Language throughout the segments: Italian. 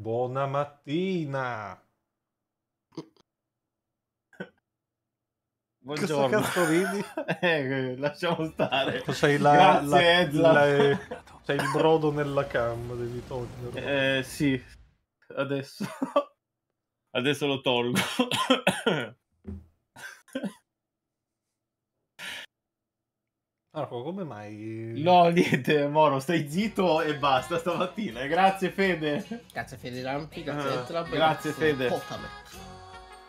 Buona mattina! Buongiorno. Cosa ridi? Eh, eh, lasciamo stare. Sei la, Grazie, la, la, sei il brodo nella cam, devi toglierlo. Eh, sì. Adesso. Adesso lo tolgo. Marco, come mai? No, niente, Moro, stai zitto e basta stamattina. Grazie Fede. Grazie Fede Rampi, grazie ah, Trump, Grazie, grazie Fede. Potamet.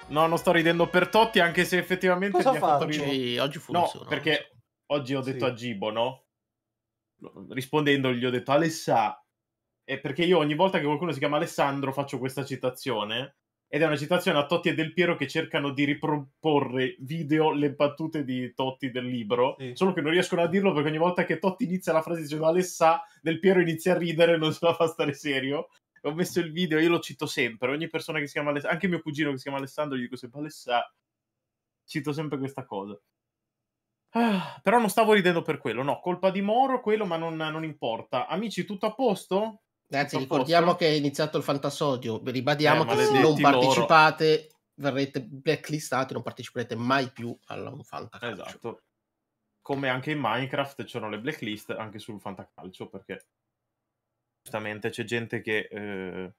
No, non sto ridendo per Totti, anche se effettivamente Cosa mi fa fatto oggi? Ridere. oggi fu No, perché oggi ho detto sì. a Gibo, no? Rispondendogli ho detto Alessà. E perché io ogni volta che qualcuno si chiama Alessandro faccio questa citazione ed è una citazione a Totti e Del Piero che cercano di riproporre video le battute di Totti del libro, sì. solo che non riescono a dirlo perché ogni volta che Totti inizia la frase dicendo Alessà, Del Piero inizia a ridere e non se la fa stare serio. Ho messo il video, io lo cito sempre, ogni persona che si chiama Alessandro, anche mio cugino che si chiama Alessandro, gli dico sempre Alessà, cito sempre questa cosa. Ah, però non stavo ridendo per quello, no, colpa di Moro, quello, ma non, non importa. Amici, tutto a posto? Anzi, ricordiamo posto. che è iniziato il fantasodio. Ribadiamo eh, che se non partecipate loro. verrete blacklistati, non parteciperete mai più alla fantacalcio. Esatto. Come anche in Minecraft c'erano le blacklist anche sul fantacalcio, perché giustamente c'è gente che eh,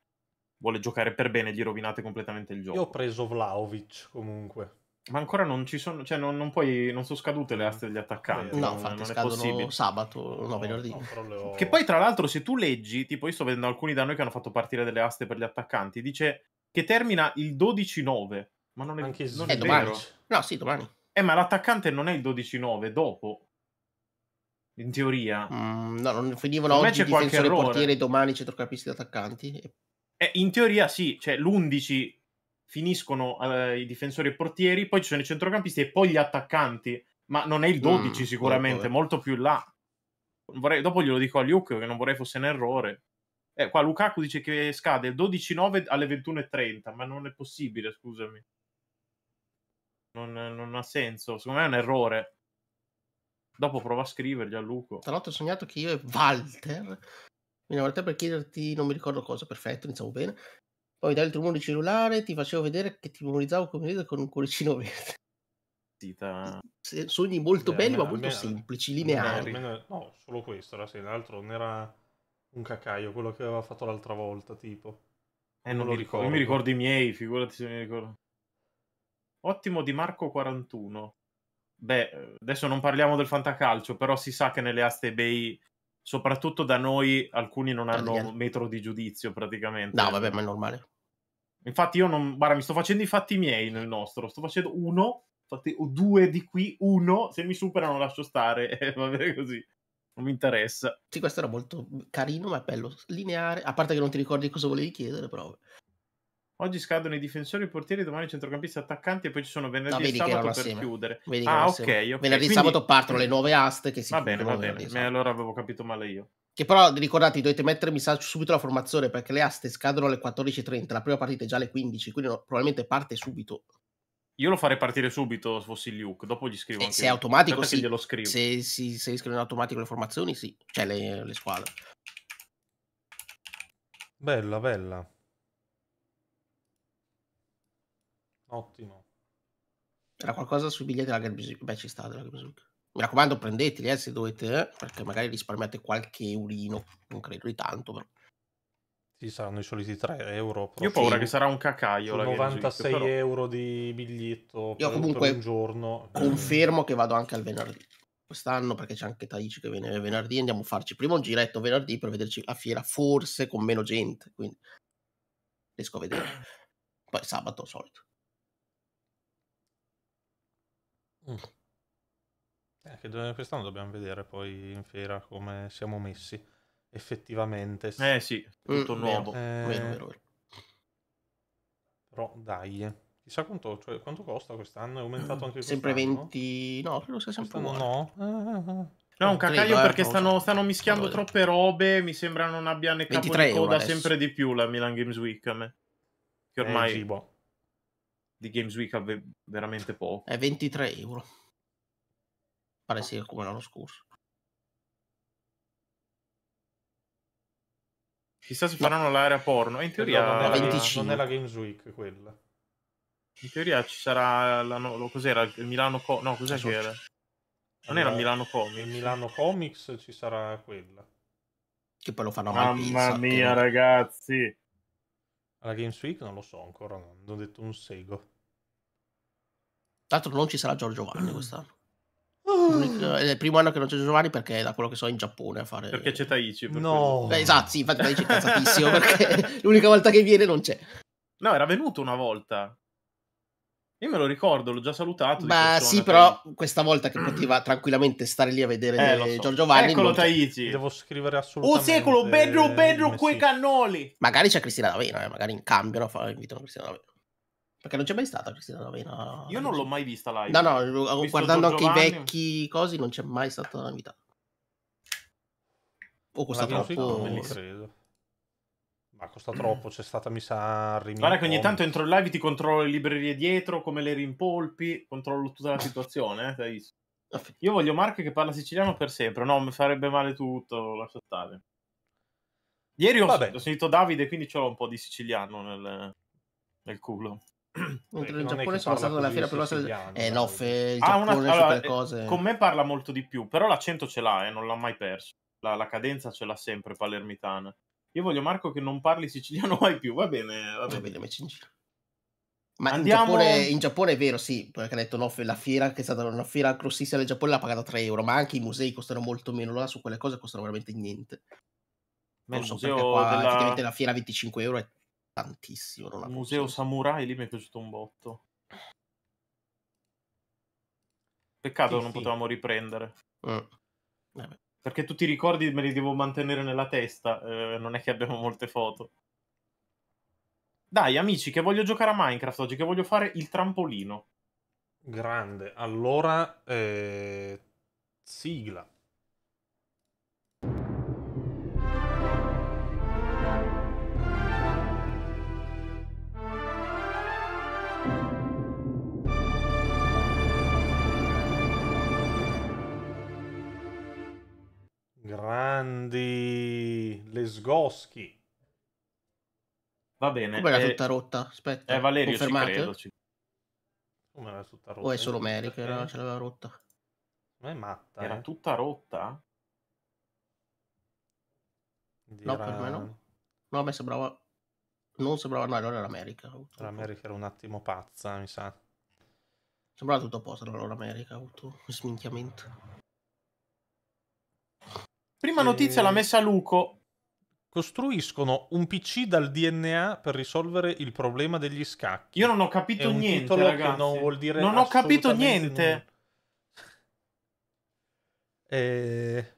vuole giocare per bene, gli rovinate completamente il gioco. Io ho preso Vlaovic comunque. Ma ancora non ci sono, cioè non, non, puoi, non sono scadute le aste degli attaccanti. No, non, infatti non scadono possibile. sabato, no, venerdì. No, no, Che poi tra l'altro se tu leggi, tipo io sto vedendo alcuni da noi che hanno fatto partire delle aste per gli attaccanti, dice che termina il 12-9, ma non è, Anche non è, è domani. vero. No, sì, domani. Eh, ma l'attaccante non è il 12-9, dopo. In teoria. Mm, no, non finivano oggi c'è difensore portiere, domani centrocampisti attaccanti. Eh, in teoria sì, cioè l'11 finiscono eh, i difensori e portieri, poi ci sono i centrocampisti e poi gli attaccanti, ma non è il 12 mm, sicuramente, vabbè. molto più in là. Vorrei, dopo glielo dico a Luke che non vorrei fosse un errore. Eh, qua Lukaku dice che scade il 12-9 alle 21.30, ma non è possibile, scusami. Non, non, ha senso, secondo me è un errore. Dopo prova a scrivergli a Luco. Tra l'altro ho sognato che io e Walter mi volta per chiederti, non mi ricordo cosa, perfetto, iniziamo bene. Poi dai il rumore cellulare, ti facevo vedere che ti memorizzavo come vedo con un cuoricino verde. Zita. Sogni molto eh, belli, ma molto semplici, lineari. Almeno, no, solo questo era sì, l'altro non era un cacaio, quello che aveva fatto l'altra volta, tipo. Eh, non, non lo ricordo. ricordo. mi ricordo i miei, figurati se mi ricordo. Ottimo di Marco 41. Beh, eh, adesso non parliamo del fantacalcio, però si sa che nelle aste eBay soprattutto da noi alcuni non hanno un metro di giudizio praticamente. No, vabbè, ma è normale. Infatti io non, guarda, mi sto facendo i fatti miei nel nostro, sto facendo uno, fatti, o due di qui, uno, se mi superano lascio stare, eh, va bene così. Non mi interessa. Sì, questo era molto carino, ma bello lineare, a parte che non ti ricordi cosa volevi chiedere, però Oggi scadono i difensori, i portieri, domani i centrocampisti attaccanti e poi ci sono venerdì no, e sabato per assieme. chiudere. Vedi ah, ok. okay. Venerdì e Quindi... sabato partono le nuove aste che si Va bene, va bene. Sabato. Allora avevo capito male io. Che però ricordate, dovete mettermi subito la formazione perché le aste scadono alle 14.30, la prima partita è già alle 15, quindi no, probabilmente parte subito. Io lo farei partire subito se fossi Luke, dopo gli scrivo. Se, eh, se è automatico, sì. scrivo. Se, si, iscrivono in automatico le formazioni, sì, cioè le, le squadre. Bella, bella. Ottimo. Era qualcosa sui biglietti della Gabizuc. Beh, ci sta della Gabizuc. Mi raccomando, prendeteli eh, se dovete, eh, perché magari risparmiate qualche eurino. Non credo di tanto, però. Sì, saranno i soliti 3 euro. Io ho paura sì. che sarà un cacaio. 96 Gabizuc, però... euro di biglietto Io comunque un giorno. Confermo che vado anche al venerdì quest'anno perché c'è anche Taichi che viene venerdì. Andiamo a farci prima un giretto venerdì per vederci la fiera, forse con meno gente. Quindi riesco a vedere. Poi sabato solito. Mm. Eh, quest'anno dobbiamo vedere poi in fiera come siamo messi effettivamente. Eh sì, tutto mm, nuovo. Eh... Però dai, chissà quanto, cioè, quanto costa quest'anno, è aumentato mm, anche sempre 20... No, credo sia sempre quest'anno no. Ah, ah, ah. No, un cacaio perché stanno, stanno mischiando troppe robe, mi sembra non abbia né capo di coda sempre di più la Milan Games Week a me. Che eh, ormai... Eh, sì, boh di Games Week a veramente poco. È 23 euro. Pare sia come l'anno scorso. Chissà se faranno no. l'area porno. In teoria non è, la, non è la Games Week quella. In teoria ci sarà la, no, cos'era il Milano Co- no, cos'è che era? Non era Milano Comics. Milano Comics ci sarà quella. Che poi lo fanno Mamma mia, che... ragazzi. La Games Week non lo so ancora, non ho detto un sego. Tra l'altro non ci sarà Giorgio Vanni ah. quest'anno. Ah. È il primo anno che non c'è Giovanni perché da quello che so è in Giappone a fare... Perché c'è Taichi. Per no. Eh, esatto, sì, infatti Taichi è cazzatissimo perché l'unica volta che viene non c'è. No, era venuto una volta. Io me lo ricordo, l'ho già salutato. Ma sì, però Taichi. questa volta che poteva tranquillamente stare lì a vedere eh, so. Giorgio Vanni. Eccolo Taichi. Devo scrivere assolutamente. Un secolo, bello, bello, quei cannoli. Magari c'è Cristina D'Avena, eh, magari in cambio no, invitano Cristina D'Avena. Perché non c'è mai stata Cristina D'Avena. Io non l'ho mai vista live. No, no, uh, guardando anche i vecchi cosi, non c'è mai stata una vita. O costa troppo. Non credo. Ma costa mm. troppo, c'è stata mi sa rimessa. Guarda che ogni tanto entro in live ti controllo le librerie dietro, come le rimpolpi, controllo tutta la situazione, eh, ah, Io voglio Marco che parla siciliano per sempre, no, mi farebbe male tutto, lascia stare. Ieri ho, ho sentito Davide, quindi c'ho un po' di siciliano nel, nel culo. Mentre il Giappone sono stato nella fiera più del eh, no, fe... il ah, Giappone una... allora, cose. Eh, con me parla molto di più, però l'accento ce l'ha e eh, non l'ha mai perso. La, la, cadenza ce l'ha sempre palermitana. Io voglio Marco che non parli siciliano mai più, va bene, va bene. Va bene in giro. Ma Andiamo... in, Giappone, in, Giappone, è vero, sì, perché ha detto no, la fiera che è stata una fiera grossissima del Giappone l'ha pagata 3 euro, ma anche i musei costano molto meno, là su quelle cose costano veramente niente. non so perché qua della... effettivamente la fiera 25 euro è tantissimo. Non Il Museo Samurai lì mi è piaciuto un botto. Peccato che non sì. potevamo riprendere. Eh. eh Perché tutti i ricordi me li devo mantenere nella testa, eh, non è che abbiamo molte foto. Dai, amici, che voglio giocare a Minecraft oggi, che voglio fare il trampolino. Grande. Allora, eh... sigla. grandi Lesgoschi. Va bene. Come era eh, tutta rotta? Aspetta. Eh, Valerio Confermate? ci credo. Ci... Come era tutta rotta? O oh, è solo Mary che era, ce l'aveva rotta? Ma è matta. Era eh. tutta rotta? Dirà... No, per me no. No, a me sembrava... Non sembrava... No, allora era America. L'America era un attimo pazza, mi sa. Sembrava tutto a posto allora America, ha avuto un sminchiamento. Prima notizia e... l'ha ehm, messa Luco. Costruiscono un PC dal DNA per risolvere il problema degli scacchi. Io non ho capito niente, ragazzi. non vuol dire Non ho capito niente. Nulla. E... Eh,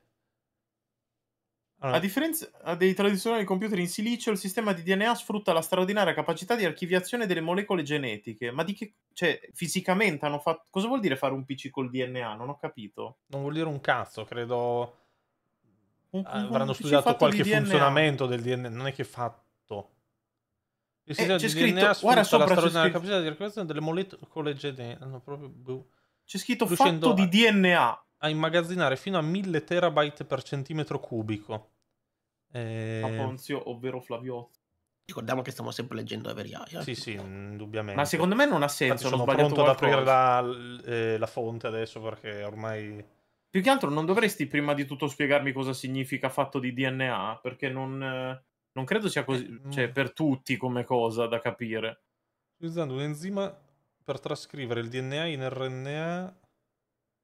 allora. A differenza dei tradizionali computer in silicio, il sistema di DNA sfrutta la straordinaria capacità di archiviazione delle molecole genetiche. Ma di che. cioè, fisicamente hanno fatto. Cosa vuol dire fare un PC col DNA? Non ho capito. Non vuol dire un cazzo, credo. Ah, un, avranno studiato qualche funzionamento del DNA, non è che fatto. Il eh, c'è scritto, DNA guarda sopra c'è scritto... capacità di recuperazione delle molecole genetiche, hanno boh. c'è scritto fatto di DNA a immagazzinare fino a 1000 terabyte per centimetro cubico. Eh... ovvero Flaviozzi. Ricordiamo che stiamo sempre leggendo Everiaia. Eh. Sì, sì, indubbiamente. Ma secondo me non ha senso. Infatti, sono pronto ad aprire la, eh, la fonte adesso perché ormai più che altro non dovresti prima di tutto spiegarmi cosa significa fatto di DNA, perché non, non credo sia così, eh, cioè, mm. per tutti come cosa da capire. Utilizzando un enzima per trascrivere il DNA in RNA.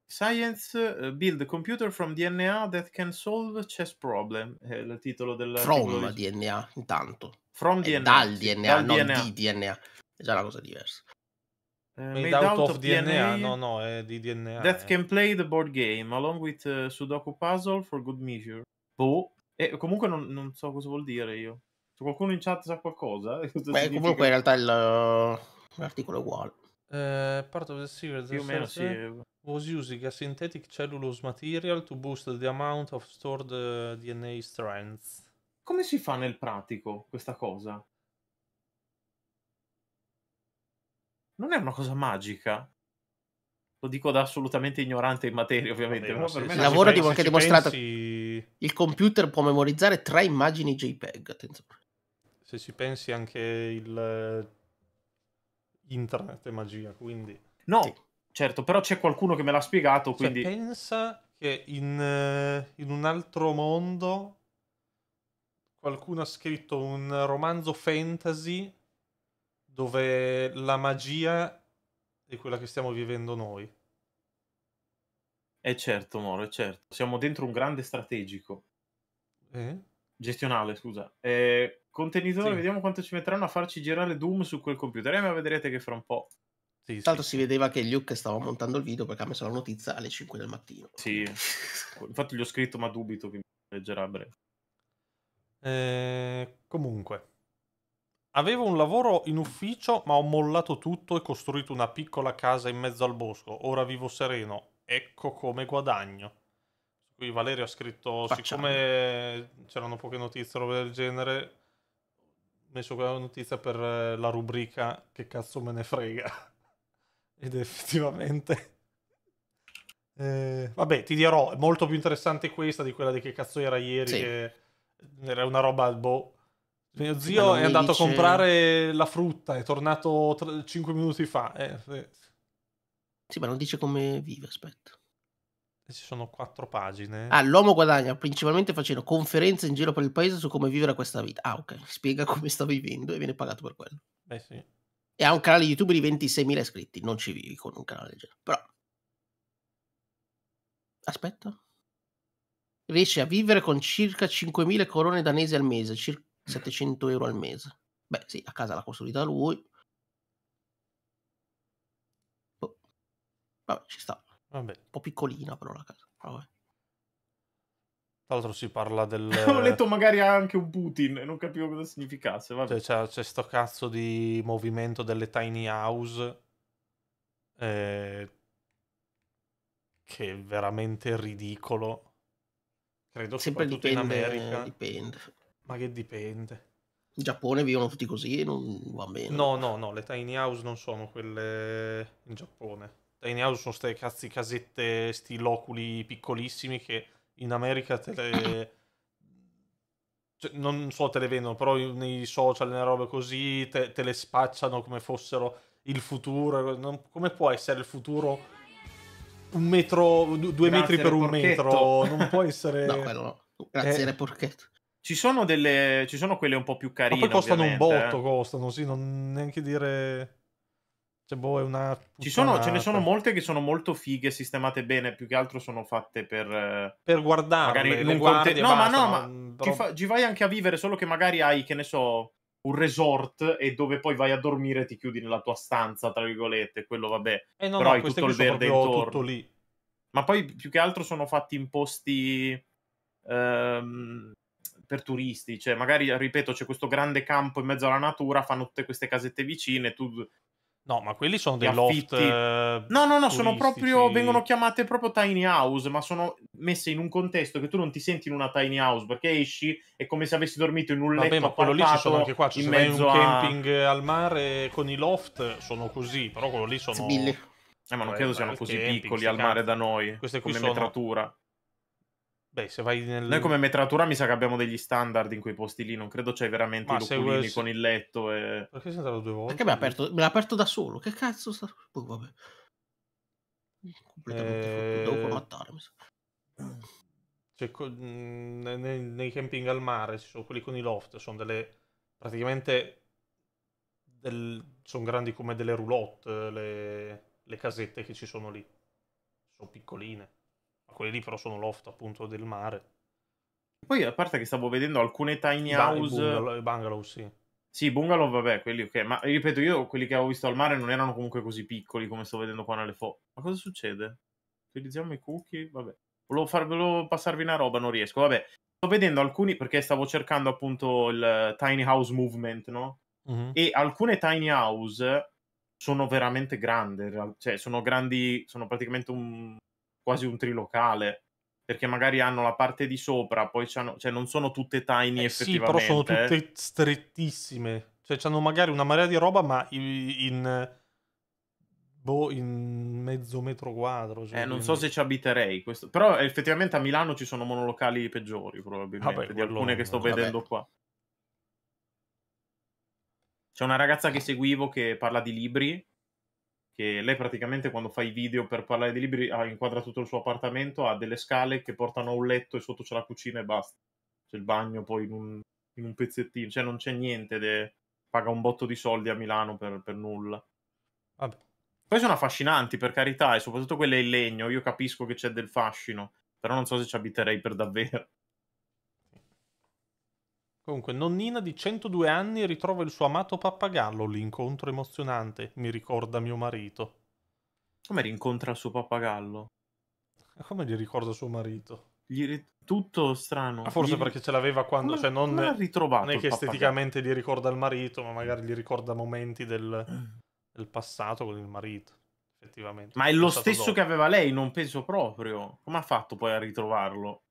Science eh, build computer from DNA that can solve chess problem. È il titolo del. From di... DNA, intanto. From DNA. Dal DNA, dal non DNA. di DNA. È già una cosa diversa. Eh, made, made out, out of, DNA. DNA. no no è di DNA that eh. can play the board game along with uh, Sudoku puzzle for good measure boh e comunque non, non so cosa vuol dire io se qualcuno in chat sa qualcosa Beh, comunque in realtà il, eh, l'articolo è uguale uh, part of the series più o meno sì was using a synthetic cellulose material to boost the amount of stored uh, DNA strands come si fa nel pratico questa cosa? non è una cosa magica. Lo dico da assolutamente ignorante in materia, ovviamente. Vabbè, se... Il lavoro di anche dimostrato pensi... il computer può memorizzare tre immagini JPEG. Attenzione. Se ci pensi anche il eh, internet è magia, quindi. No, sì. certo, però c'è qualcuno che me l'ha spiegato. Cioè, quindi... Cioè, pensa che in, eh, in un altro mondo qualcuno ha scritto un romanzo fantasy dove la magia è quella che stiamo vivendo noi. È certo, Moro, è certo. Siamo dentro un grande strategico. Eh? Gestionale, scusa. Eh, contenitore, sì. vediamo quanto ci metteranno a farci girare Doom su quel computer. Eh, ma vedrete che fra un po'. Sì, Tanto si vedeva che Luke stava montando il video perché ha messo la notizia alle 5 del mattino. Sì, infatti gli ho scritto, ma dubito che mi leggerà a breve. Eh, comunque, Avevo un lavoro in ufficio, ma ho mollato tutto e costruito una piccola casa in mezzo al bosco. Ora vivo sereno. Ecco come guadagno. Qui Valerio ha scritto, Facciamo. siccome c'erano poche notizie, roba del genere, ho messo quella notizia per eh, la rubrica Che cazzo me ne frega. Ed effettivamente... Eh, vabbè, ti dirò, è molto più interessante questa di quella di Che cazzo era ieri. Sì. Che era una roba... Boh, mio zio è andato dice... a comprare la frutta, è tornato 5 minuti fa. Eh, sì. sì, ma non dice come vive, aspetta. Ci sono quattro pagine. Ah, l'uomo guadagna principalmente facendo conferenze in giro per il paese su come vivere questa vita. Ah, ok. Spiega come sta vivendo e viene pagato per quello. Beh, sì. E ha un canale YouTube di 26.000 iscritti. Non ci vivi con un canale del genere. Però. Aspetta. Riesce a vivere con circa 5.000 corone danesi al mese, circa 700 euro al mese. Beh, sì, a casa l'ha costruita lui. Oh. Vabbè, ci sta. Vabbè. Un po' piccolina però la casa. Vabbè. Tra l'altro si parla del... Ho letto magari anche un Putin e non capivo cosa significasse. Vabbè. Cioè, c'è, questo cazzo di movimento delle tiny house eh, che è veramente ridicolo. Credo Sempre soprattutto dipende, in America. Dipende. Ma che dipende. In Giappone vivono tutti così e non va bene. No, no, no, le tiny house non sono quelle in Giappone. Tiny house sono queste cazzi casette sti loculi piccolissimi che in America te le... Cioè, non so, te le vendono, però nei social, nelle robe così, te, te le spacciano come fossero il futuro. Non, come può essere il futuro un metro, due Grazie metri per un porchetto. metro? Non può essere... no, quello no. Grazie, eh, porchetto. Ci sono delle. Ci sono quelle un po' più carine. Ma poi costano un botto, eh. costano, sì, non neanche dire. Cioè, boh, è una. Ci sono, ce ne sono molte che sono molto fighe, sistemate bene. Più che altro sono fatte per. Eh, per guardare. Magari non guardi, conte- No, basta, ma no, ma. Non... Ci, fa... ci vai anche a vivere, solo che magari hai, che ne so, un resort e dove poi vai a dormire ti chiudi nella tua stanza, tra virgolette, quello vabbè. Eh no, Però no, hai tutto il verde intorno. Tutto lì. Ma poi più che altro sono fatti in posti ehm, per turisti, cioè magari, ripeto, c'è questo grande campo in mezzo alla natura, fanno tutte queste casette vicine, tu... No, ma quelli sono dei loft... Eh, no, no, no, turistici. sono proprio, vengono chiamate proprio tiny house, ma sono messe in un contesto che tu non ti senti in una tiny house, perché esci, è come se avessi dormito in un letto Vabbè, ma quello lì ci sono anche qua, ci in un a... camping al mare con i loft, sono così, però quello lì sono... Sbille. Eh, ma non credo siano così piccoli al mare da noi, queste come sono... metratura. Beh, se vai nel... Noi come metratura mi sa che abbiamo degli standard in quei posti lì, non credo c'è veramente Ma i luculini se... con il letto e... Perché sei andato due volte? Perché me l'ha aperto, me l'ha aperto da solo, che cazzo sta... Poi oh, vabbè. Completamente eh... devo mattare, mi sa. Cioè, mm, nei, nei, camping al mare ci sono quelli con i loft, sono delle... praticamente... Del... sono grandi come delle roulotte, le... le casette che ci sono lì. Sono piccoline quelli lì però sono loft appunto del mare. Poi a parte che stavo vedendo alcune tiny house... bungalow, bungalow sì. Sì, bungalow, vabbè, quelli ok. Ma ripeto, io quelli che avevo visto al mare non erano comunque così piccoli come sto vedendo qua nelle foto. Ma cosa succede? Utilizziamo i cookie? Vabbè. Volevo, far, volevo passarvi una roba, non riesco. Vabbè, sto vedendo alcuni perché stavo cercando appunto il tiny house movement, no? Uh-huh. E alcune tiny house sono veramente grandi, cioè sono grandi, sono praticamente un, quasi un trilocale perché magari hanno la parte di sopra, poi cioè non sono tutte tiny eh effettivamente. Sì, però sono eh. tutte strettissime. Cioè hanno magari una marea di roba, ma in, boh, in mezzo metro quadro. Cioè, eh, non quindi... so se ci abiterei. Questo. Però effettivamente a Milano ci sono monolocali peggiori, probabilmente, vabbè, di alcune che sto vabbè. vedendo qua. C'è una ragazza che seguivo che parla di libri che lei praticamente quando fa i video per parlare di libri ah, inquadra tutto il suo appartamento, ha delle scale che portano a un letto e sotto c'è la cucina e basta. C'è il bagno poi in un, in un pezzettino, cioè non c'è niente, de... paga un botto di soldi a Milano per, per nulla. Vabbè. Poi sono affascinanti per carità e soprattutto quelle in legno, io capisco che c'è del fascino, però non so se ci abiterei per davvero. Comunque, nonnina di 102 anni ritrova il suo amato pappagallo, l'incontro emozionante, mi ricorda mio marito. Come rincontra il suo pappagallo? Come gli ricorda suo marito? Ri... Tutto strano. Ma ah, forse gli... perché ce l'aveva quando, come, cioè non, non è che esteticamente gli ricorda il marito, ma magari gli ricorda momenti del, del passato con il marito. Effettivamente. Ma è lo stesso dopo. che aveva lei, non penso proprio. Come ha fatto poi a ritrovarlo?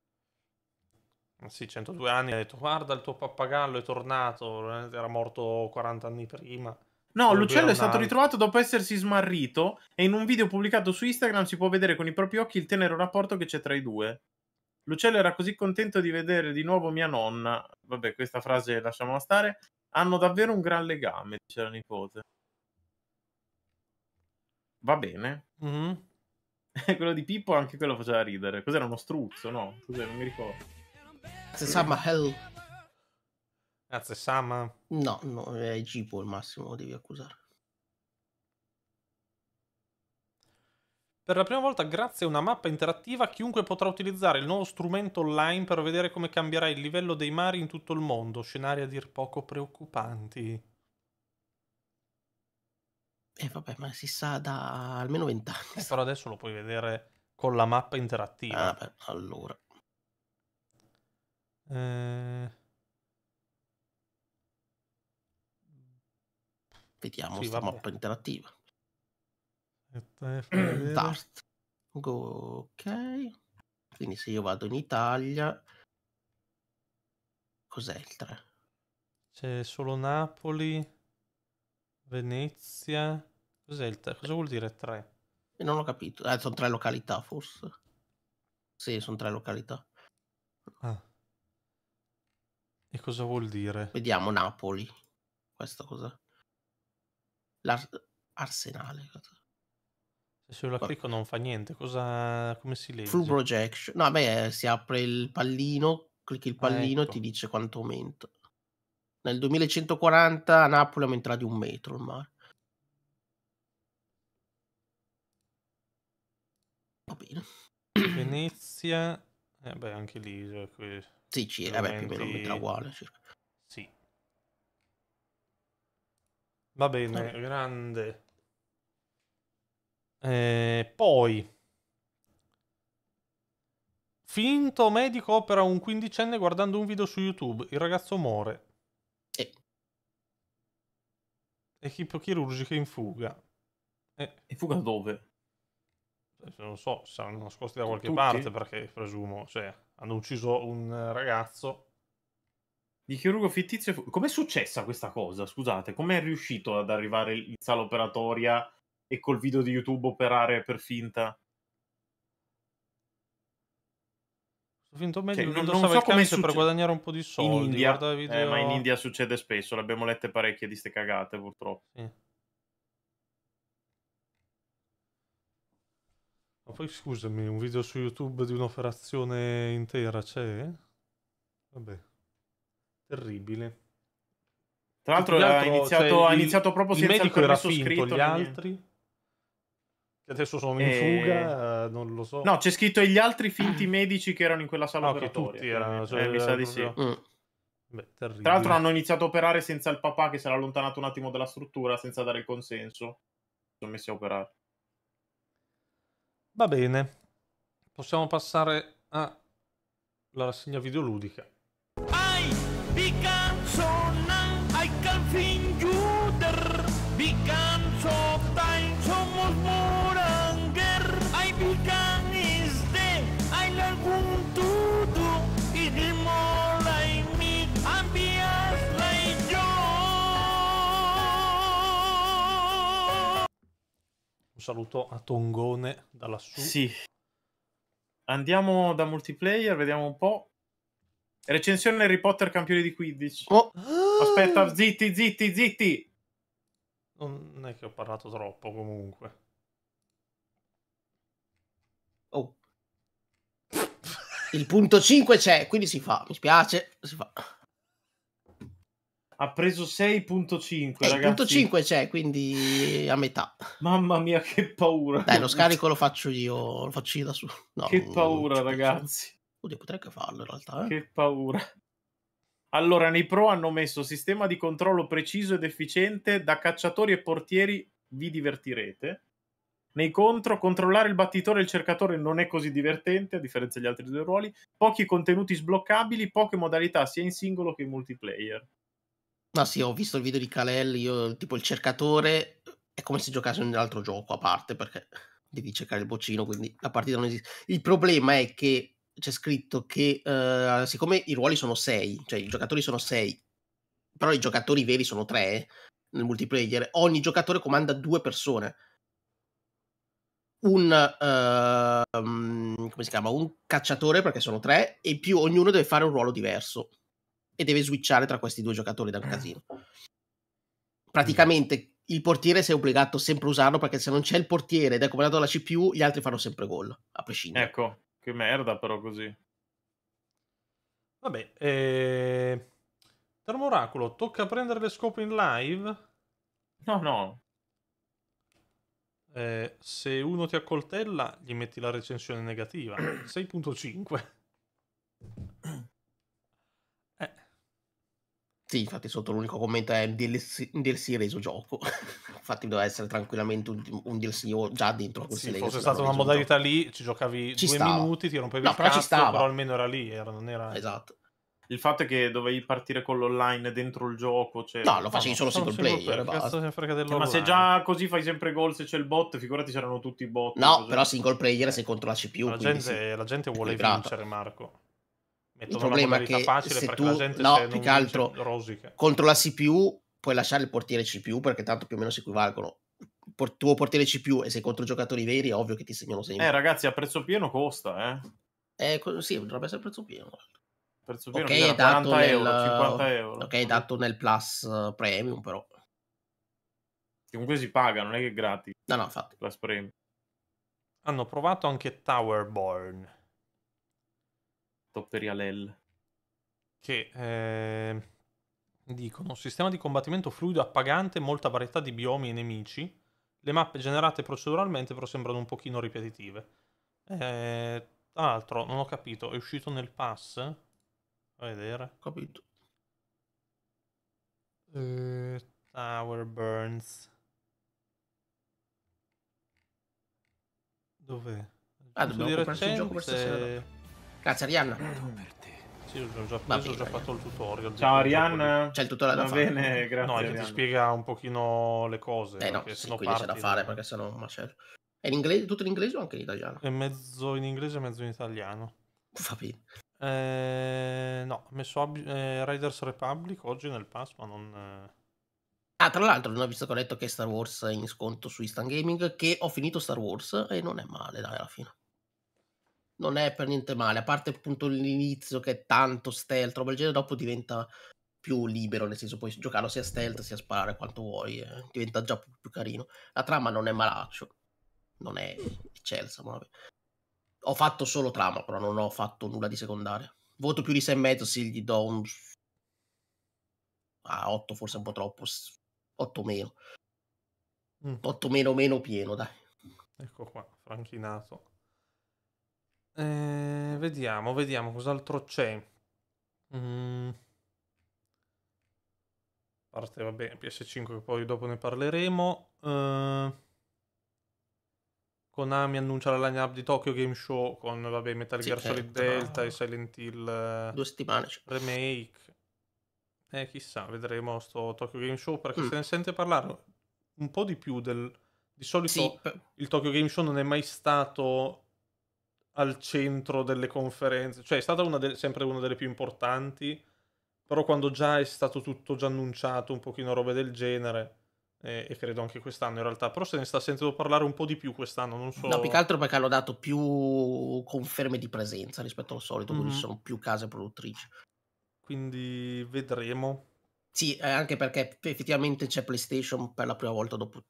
Sì, 102 anni, ha detto guarda il tuo pappagallo è tornato, era morto 40 anni prima. No, l'uccello è stato ritrovato dopo essersi smarrito e in un video pubblicato su Instagram si può vedere con i propri occhi il tenero rapporto che c'è tra i due. L'uccello era così contento di vedere di nuovo mia nonna. Vabbè, questa frase lasciamola stare. Hanno davvero un gran legame, dice la nipote. Va bene. Mm-hmm. quello di Pippo anche quello faceva ridere. Cos'era uno struzzo, no? Cos'era? Non mi ricordo. Grazie Sama Hell. Grazie ah, Sama. No, no, è Gipo il massimo, lo devi accusare. Per la prima volta, grazie a una mappa interattiva, chiunque potrà utilizzare il nuovo strumento online per vedere come cambierà il livello dei mari in tutto il mondo. Scenari a dir poco preoccupanti. E eh vabbè, ma si sa da almeno vent'anni. Eh, però adesso lo puoi vedere con la mappa interattiva. Ah, allora. Eh... Vediamo sì, mappa interattiva. Eh, eh, Dart. Go, ok. Quindi se io vado in Italia, cos'è il 3? C'è solo Napoli, Venezia. Cos'è il 3? Cosa vuol dire 3? Eh, non ho capito. Eh, sono tre località forse. Sì, sono tre località. Ah. E cosa vuol dire? Vediamo Napoli. Questa cosa. L'arsenale. Se io la clicco non fa niente. Cosa... Come si legge? Full projection. No, beh, si apre il pallino, clicchi il ah, pallino ecco. e ti dice quanto aumenta. Nel 2140 a Napoli aumenterà di un metro il mare. Va bene. Venezia... Eh beh, anche lì... Cioè, qui... Sì, ci, vabbè, eh più o meno metà uguale circa. Sì. Va bene, eh. grande. Eh, poi... Finto medico opera un quindicenne guardando un video su YouTube. Il ragazzo muore. Eh. Equipe chirurgica in fuga. Eh. In fuga dove? Non so, saranno nascosti da qualche Tutti? parte perché presumo, cioè hanno ucciso un eh, ragazzo. Di chirurgo fittizio. Com'è successa questa cosa? Scusate, com'è riuscito ad arrivare in sala operatoria e col video di YouTube operare per finta? Finto meglio cioè, non, non so come succe- per guadagnare un po' di soldi. In India, video... eh, ma in India succede spesso, le abbiamo lette parecchie di ste cagate purtroppo. Sì. Ma poi scusami, un video su YouTube di un'operazione intera c'è? Vabbè, terribile. Tra l'altro ha iniziato, cioè, ha iniziato proprio il, senza il permesso finto, scritto. Gli altri? Che adesso sono in e... Eh. fuga, eh, non lo so. No, c'è scritto gli altri finti medici che erano in quella sala no, operatoria. tutti erano, cioè, eh, mi sa di sì. Mm. Beh, Tra l'altro hanno iniziato a operare senza il papà che si era allontanato un attimo dalla struttura senza dare il consenso. Si Sono messi a operare. Va bene, possiamo passare alla rassegna videoludica. saluto a Tongone da lassù. Sì. Andiamo da multiplayer, vediamo un po'. Recensione Harry Potter campione di Quidditch. Oh. Aspetta, zitti, zitti, zitti. Non è che ho parlato troppo comunque. Oh. Il punto 5 c'è, quindi si fa. Mi spiace, si fa ha preso 6.5 eh, ragazzi. 6.5 c'è, quindi a metà. Mamma mia, che paura. Dai, lo scarico lo faccio io, lo faccio io da solo. No, che paura, ragazzi. Oddio, potrei anche farlo in realtà. Eh? Che paura. Allora, nei pro hanno messo sistema di controllo preciso ed efficiente, da cacciatori e portieri vi divertirete. Nei contro, controllare il battitore e il cercatore non è così divertente, a differenza degli altri due ruoli. Pochi contenuti sbloccabili, poche modalità sia in singolo che in multiplayer. No, sì, ho visto il video di Kalel, io tipo il cercatore è come se giocasse un altro gioco a parte perché devi cercare il boccino, quindi la partita non esiste. Il problema è che c'è scritto che uh, siccome i ruoli sono 6, cioè i giocatori sono 6, però i giocatori veri sono 3 nel multiplayer, ogni giocatore comanda due persone. Un, uh, um, come si chiama? un cacciatore perché sono tre e più ognuno deve fare un ruolo diverso e deve switchare tra questi due giocatori dal eh. casino. Praticamente il portiere si è obbligato sempre a usarlo perché se non c'è il portiere ed è comandato la CPU, gli altri fanno sempre gol, a prescindere. Ecco, che merda però così. Vabbè, eh... Termoracolo, tocca prendere le scope in live? No, no. Eh, se uno ti accoltella, gli metti la recensione negativa. 6.5. Sì, infatti sotto l'unico commento è un DLC, un DLC reso gioco. infatti doveva essere tranquillamente un, un DLC già dentro Se sì, fosse stata una modalità lì, ci giocavi ci due stava. minuti, ti rompevi no, il però cazzo, però almeno era lì, era, non era... Esatto. Il fatto è che dovevi partire con l'online dentro il gioco, cioè... No, lo facevi solo single player, player cioè, Ma se già così fai sempre gol se c'è il bot, figurati c'erano tutti i bot. No, cioè, però single player sei contro la CPU, la gente, sì. la gente vuole vincere, Marco il problema è che se tu, la gente più che altro rosica. contro la CPU puoi lasciare il portiere CPU perché tanto più o meno si equivalgono. Por- tuo portiere CPU e se contro giocatori veri è ovvio che ti segnano sempre. Eh ragazzi, a prezzo pieno costa, eh. eh co- sì, dovrebbe essere a prezzo pieno. Prezzo pieno okay, è dato nel... euro, 50 euro. Ok, dato nel Plus eh, Premium però. comunque si paga, non è che è gratis. No, no, infatti. Plus Premium. Hanno provato anche Towerborn Topperia Lel. Che eh, dicono: un sistema di combattimento fluido appagante, molta varietà di biomi e nemici. Le mappe generate proceduralmente però sembrano un pochino ripetitive. Eh, tra l'altro, non ho capito, è uscito nel pass? A vedere. Capito. Eh, Tower Burns. Dov'è? Ah, dobbiamo comprarci il gioco per stasera. Grazie Arianna. Sì, l'ho già preso, ho già fatto il tutorial. Ciao Arianna. C'è il tutorial da Va fare. bene, grazie. No, che ti spiega un pochino le cose. Eh no, sì, quindi parti, c'è da fare perché sennò un macello. È in inglese, tutto in inglese o anche in italiano? È mezzo in inglese e mezzo in italiano. Va bene. Eh, no, ho messo ab- eh, Riders Republic oggi nel pass, ma non... Eh. Ah, tra l'altro, non ho visto che ho letto che Star Wars è in sconto su Instant Gaming, che ho finito Star Wars e non è male, dai, alla fine non è per niente male, a parte appunto l'inizio che è tanto stealth, roba del genere, dopo diventa più libero, nel senso puoi giocarlo sia stealth sia sparare quanto vuoi, eh. diventa già più, più, carino. La trama non è malaccio, non è eccelsa, ma vabbè. Ho fatto solo trama, però non ho fatto nulla di secondario. Voto più di mezzo, sì, gli do un... a ah, 8 forse un po' troppo, 8 meno. 8 mm. meno meno pieno, dai. Ecco qua, franchinato. Eh, vediamo, vediamo cos'altro c'è. Mm. A parte, vabbè, PS5 che poi dopo ne parleremo. Eh, Konami annuncia la lineup di Tokyo Game Show con, vabbè, Metal Gear sì, Solid certo, Delta e Silent Hill. Eh, Due settimane. Cioè. Remake. Eh, chissà, vedremo sto Tokyo Game Show perché mm. se ne sente parlare un po' di più del... Di solito sì. il Tokyo Game Show non è mai stato al centro delle conferenze, cioè è stata una de- sempre una delle più importanti, però quando già è stato tutto già annunciato, un pochino robe del genere, eh, e credo anche quest'anno in realtà, però se ne sta sentendo parlare un po' di più quest'anno, non so. No, più che altro perché hanno dato più conferme di presenza rispetto al solito, mm-hmm. quindi mhm. sono più case produttrici. Quindi vedremo. Sì, eh, anche perché effettivamente c'è PlayStation per la prima volta dopo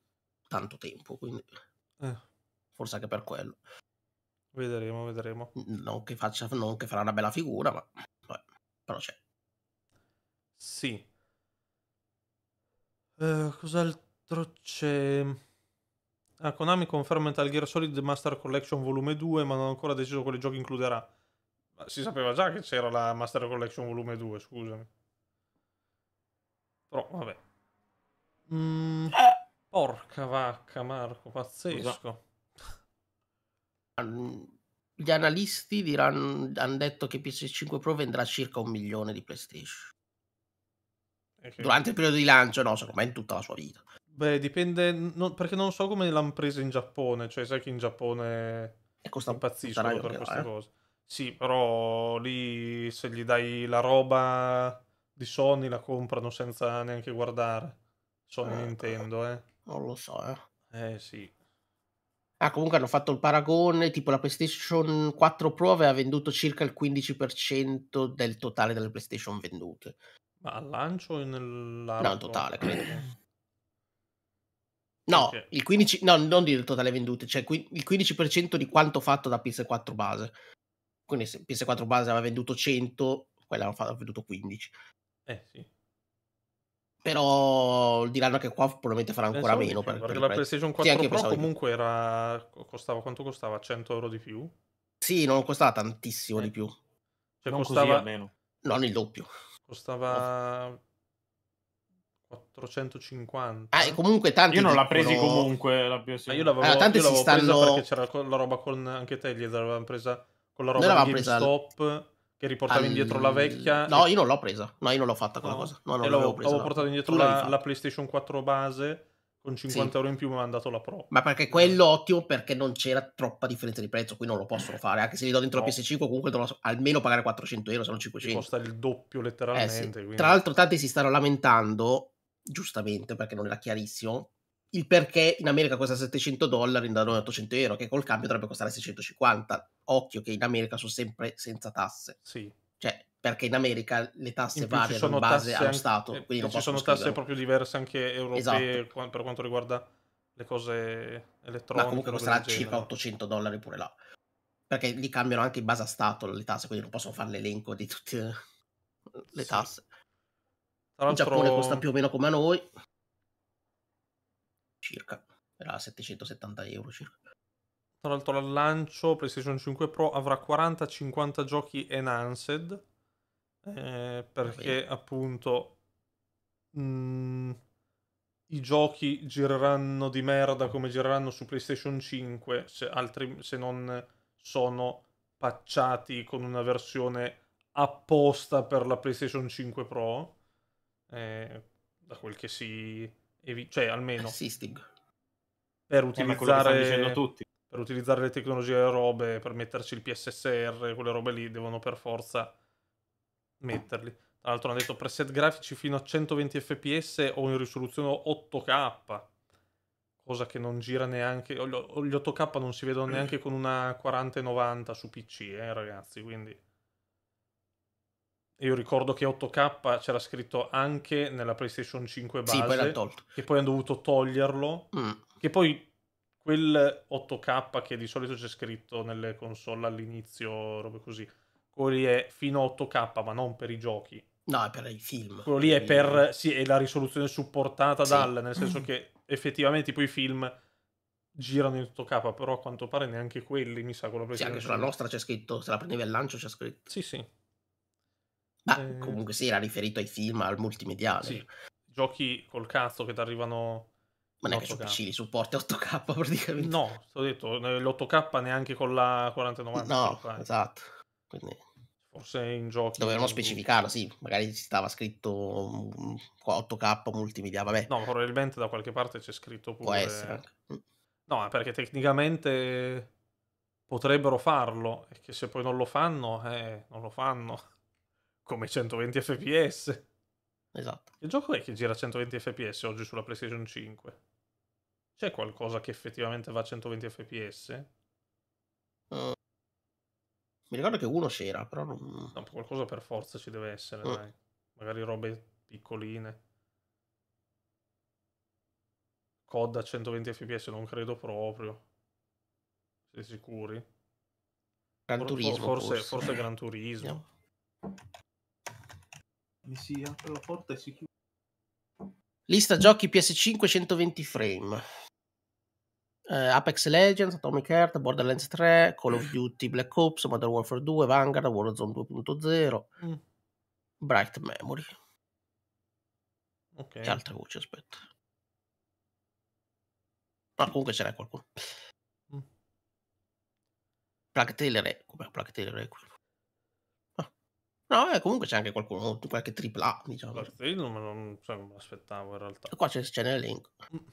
tanto tempo, quindi eh. forse anche per quello. Vedremo, vedremo. Non che, faccia, non che farà una bella figura, ma Beh, però c'è. Sì. Uh, cos'altro c'è? Ah, Konami conferma Metal Gear Solid Master Collection Volume 2, ma non ho ancora deciso quale giochi includerà. Ma si sapeva già che c'era la Master Collection Volume 2, scusami. Però, vabbè. Mm, eh. porca vacca, Marco, pazzesco. Scusa gli analisti diranno, hanno detto che PS5 Pro vendrà circa un milione di PlayStation. Okay. Durante il periodo di lancio, no, secondo me in tutta la sua vita. Beh, dipende, non, perché non so come l'hanno presa in Giappone, cioè sai che in Giappone e costa, impazziscono per queste eh? cose. Sì, però lì se gli dai la roba di Sony la comprano senza neanche guardare. Sony eh, Nintendo, eh. Non lo so, eh. Eh sì. Ah, comunque hanno fatto il paragone, tipo la PlayStation 4 Pro aveva venduto circa il 15% del totale delle PlayStation vendute. Ma al lancio o nell'arco? No, in totale, credo. No, okay. il 15, no, non del totale vendute, cioè il 15% di quanto fatto da PS4 base. Quindi se PS4 base aveva venduto 100, quella aveva venduto 15. Eh sì. Però diranno che qua probabilmente farà eh, ancora esatto, meno. Perché, perché la PlayStation 4 sì, Pro comunque era... costava quanto costava? 100 euro di più? Sì, non costava tantissimo eh. di più. Cioè non costava... almeno. Non il doppio. Costava... 450. Ah, e comunque tanti Io non l'ho presi però... comunque la PS4. Ma ah, io l'avevo, allora, tanti io l'avevo stanno... perché c'era la roba con anche te, gli avevamo presa con la roba GameStop. Presa... Che riportavi All... indietro la vecchia? No, io non l'ho presa. No, io non l'ho fatta quella no. cosa. No, non e l'avevo presa. Avevo portato indietro la, la, PlayStation 4 base con 50 sì. euro in più mi ha mandato la Pro. Ma perché quello ottimo perché non c'era troppa differenza di prezzo, qui non lo possono eh. fare, anche se li do dentro no. la PS5 comunque devono almeno pagare 400 euro, se non 500. Ti costa il doppio letteralmente. Eh, sì. quindi... Tra l'altro tanti si stanno lamentando, giustamente perché non era chiarissimo, il perché in America costa 700 dollari, da noi 800 euro, che col cambio dovrebbe costare 650 occhio che in America sono sempre senza tasse. Sì. Cioè, perché in America le tasse variano in base allo anche, Stato. Eh, quindi non ci sono scriverlo. tasse proprio diverse anche europee esatto. per quanto riguarda le cose elettroniche. Ma comunque costerà circa 800 dollari pure là. Perché li cambiano anche in base a Stato le tasse, quindi non possono fare l'elenco di tutte le sì. tasse. Tra l'altro... Il Giappone costa più o meno come a noi. Circa. Era 770 euro circa. Tra l'altro al lancio PlayStation 5 Pro avrà 40-50 giochi enhanced, eh, perché ah, appunto mh, mm, i giochi gireranno di merda come gireranno su PlayStation 5 se, altri, se non sono patchati con una versione apposta per la PlayStation 5 Pro, eh, da quel che si... Evi- cioè almeno... Assisting. Per eh, utilizzare... Eh, tutti per utilizzare le tecnologie e le robe, per metterci il PSSR, quelle robe lì devono per forza metterli. Tra l'altro hanno detto preset grafici fino a 120 fps o in risoluzione 8K, cosa che non gira neanche, gli 8K non si vedono neanche con una 4090 su PC, eh ragazzi, quindi... Io ricordo che 8K c'era scritto anche nella PlayStation 5 base. Sì, poi tolto. Che poi hanno dovuto toglierlo. Mm. Che poi quel 8K che di solito c'è scritto nelle console all'inizio, robe così. Quello lì è fino a 8K, ma non per i giochi. No, è per i film. Quello lì è per sì, è la risoluzione supportata sì. dal, nel senso che effettivamente poi i film girano in 8K, però a quanto pare neanche quelli, mi sa, quello presa. Sì, anche sulla nostra c'è scritto, se la prendevi al lancio c'è scritto. Sì, sì. Ma eh... comunque sì, era riferito ai film, al multimediale. Sì. Giochi col cazzo che ti arrivano non 8 è che su PC li supporta 8K praticamente. No, ti ho detto l'8K neanche con la 4090. No, cioè, esatto. Quindi forse in giochi dovevano in... specificarlo, sì, magari stava scritto 8K multimedia, vabbè. No, probabilmente da qualche parte c'è scritto pure Può essere. Mm. No, perché tecnicamente potrebbero farlo e che se poi non lo fanno, eh, non lo fanno come 120 fps. Esatto. Che gioco è che gira a 120 fps oggi sulla PlayStation 5? C'è qualcosa che effettivamente va a 120 fps? Uh, mi ricordo che uno c'era, però non... No, qualcosa per forza ci deve essere, uh. dai. Magari robe piccoline. COD a 120 fps non credo proprio. Siete sicuri? Gran For- Turismo forse, forse. forse Gran Turismo. Mi si apre la porta e si chiude. Lista giochi PS5 120 frame eh, Apex Legends, Atomic Heart, Borderlands 3, Call of Duty, Black Ops, Modern Warfare 2, Vanguard, Warzone 2.0, mm. Bright Memory. Ok. Che altre voci, aspetta. Ma comunque ce n'è qualcuno. Mm. Plague Tale Requiem, Plague Tale Requiem. Ah. No, eh, comunque c'è anche qualcuno, qualche tripla, diciamo. Plague non, cioè, non, so, non in realtà. E qua c'è, c'è nell'elenco. Mm.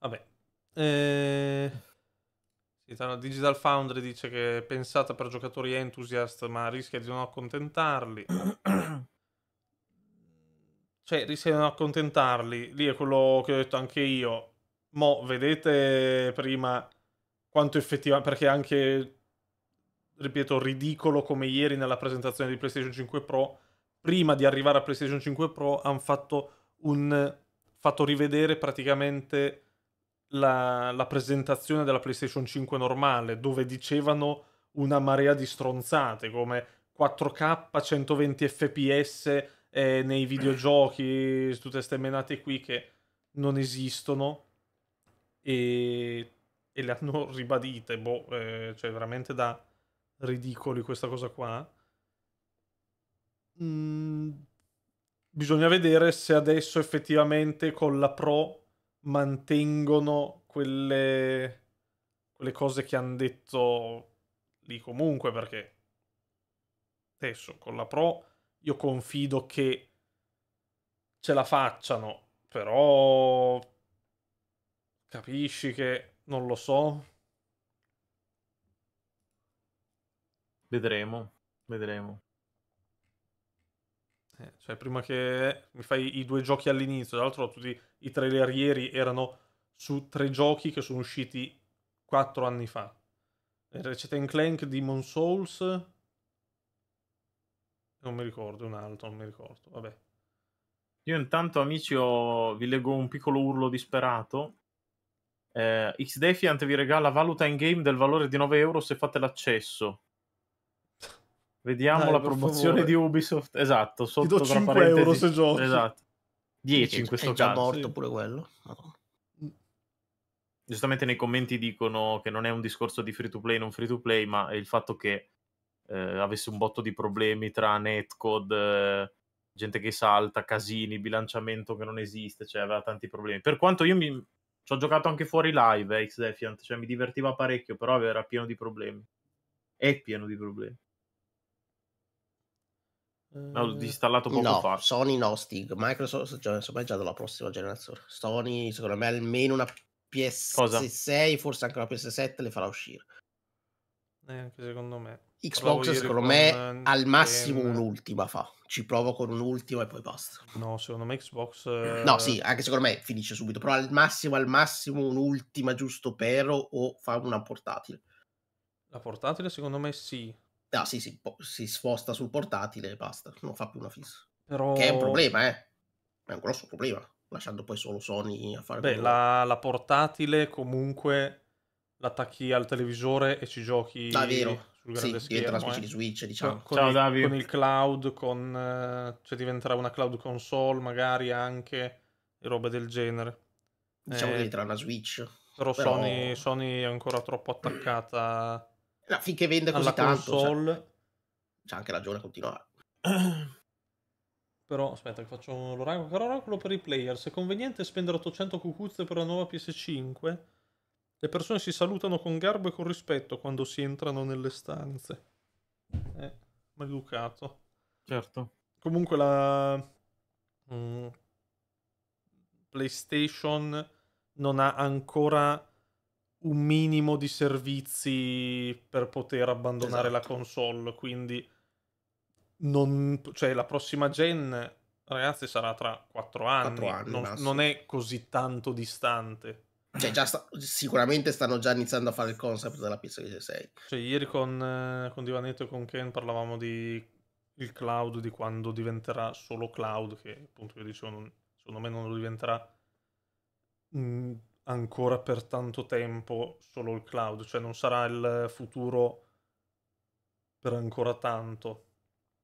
Vabbè, eh... Digital Foundry dice che è pensata per giocatori enthusiast, ma rischia di non accontentarli. cioè, rischia di non accontentarli. Lì è quello che ho detto anche io. Mo, vedete prima quanto effettivamente... Perché anche, ripeto, ridicolo come ieri nella presentazione di PlayStation 5 Pro, prima di arrivare a PlayStation 5 Pro hanno fatto un... fatto rivedere praticamente la, la, presentazione della PlayStation 5 normale, dove dicevano una marea di stronzate come 4K 120 fps eh, nei videogiochi, tutte ste menate qui che non esistono e, e le hanno ribadite, boh, eh, cioè veramente da ridicoli questa cosa qua. Mm, bisogna vedere se adesso effettivamente con la Pro mantengono quelle, quelle cose che hanno detto lì comunque perché adesso con la Pro io confido che ce la facciano, però capisci che non lo so. Vedremo, vedremo. Cioè, prima che mi fai i due giochi all'inizio, tra l'altro tutti i trailer ieri erano su tre giochi che sono usciti quattro anni fa. Eh, Recet Clank, Demon Souls, non mi ricordo, un altro, non mi ricordo, vabbè. Io intanto, amici, ho... vi leggo un piccolo urlo disperato. Eh, Xdefiant vi regala valuta in game del valore di 9 euro se fate l'accesso. Vediamo Dai, la promozione di Ubisoft. Esatto, sotto Ti do 5 parentesi. euro se giochi. Esatto. 10 in questo è caso. È già morto pure quello. No. Giustamente nei commenti dicono che non è un discorso di free to play, non free to play, ma è il fatto che eh, avesse un botto di problemi tra netcode, eh, gente che salta, casini, bilanciamento che non esiste, cioè aveva tanti problemi. Per quanto io mi... ci ho giocato anche fuori live eh, X-Defiant, cioè mi divertiva parecchio, però era pieno di problemi. È pieno di problemi. L'ho eh, disinstallato poco no, fa. Sony no, Stig. Microsoft cioè, insomma, è già della prossima generazione. Sony, secondo me, almeno una PS6, Cosa? forse anche una PS7 le farà uscire. Eh, anche secondo me. Xbox, secondo me, con... Eh, al massimo ehm... un'ultima fa. Ci provo con un'ultima e poi basta. No, secondo me Xbox... Eh... No, sì, anche secondo me finisce subito. Però al massimo, al massimo un'ultima giusto per o fa una portatile. La portatile secondo me sì, Ah, sì, si, si sposta sul portatile e basta, non fa più una fissa. Però... Che è un problema, eh. È un grosso problema, lasciando poi solo Sony a fare... Beh, la, la, portatile comunque l'attacchi al televisore e ci giochi... Ah, vero. Sul grande sì, schermo, diventa una specie eh. di Switch, diciamo. Con, Ciao, il, con il cloud, con, eh, cioè diventerà una cloud console magari anche, e roba del genere. Diciamo eh, che diventerà una Switch. Però, però... Sony, Sony è ancora troppo attaccata No, finché vende così alla tanto. Cioè, console... C'è anche ragione a continuare. Però aspetta che faccio l'oracolo. Caro oracolo per i player. Se è conveniente spendere 800 cucuzze per la nuova PS5? Le persone si salutano con garbo e con rispetto quando si entrano nelle stanze. Eh, maleducato. Certo. Comunque la mm, PlayStation non ha ancora un minimo di servizi per poter abbandonare esatto. la console, quindi non, cioè, la prossima gen, ragazzi, sarà tra quattro anni, 4 anni non, non, è così tanto distante. Cioè, già sta, sicuramente stanno già iniziando a fare il concept della PS6. Cioè, ieri con, con Divanetto e con Ken parlavamo di il cloud, di quando diventerà solo cloud, che appunto io dicevo, non, secondo me non lo diventerà. Mm ancora per tanto tempo solo il cloud, cioè non sarà il futuro per ancora tanto.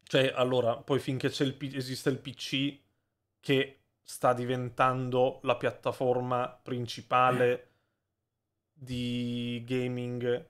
Cioè, allora, poi finché il P- esiste il PC che sta diventando la piattaforma principale eh. di gaming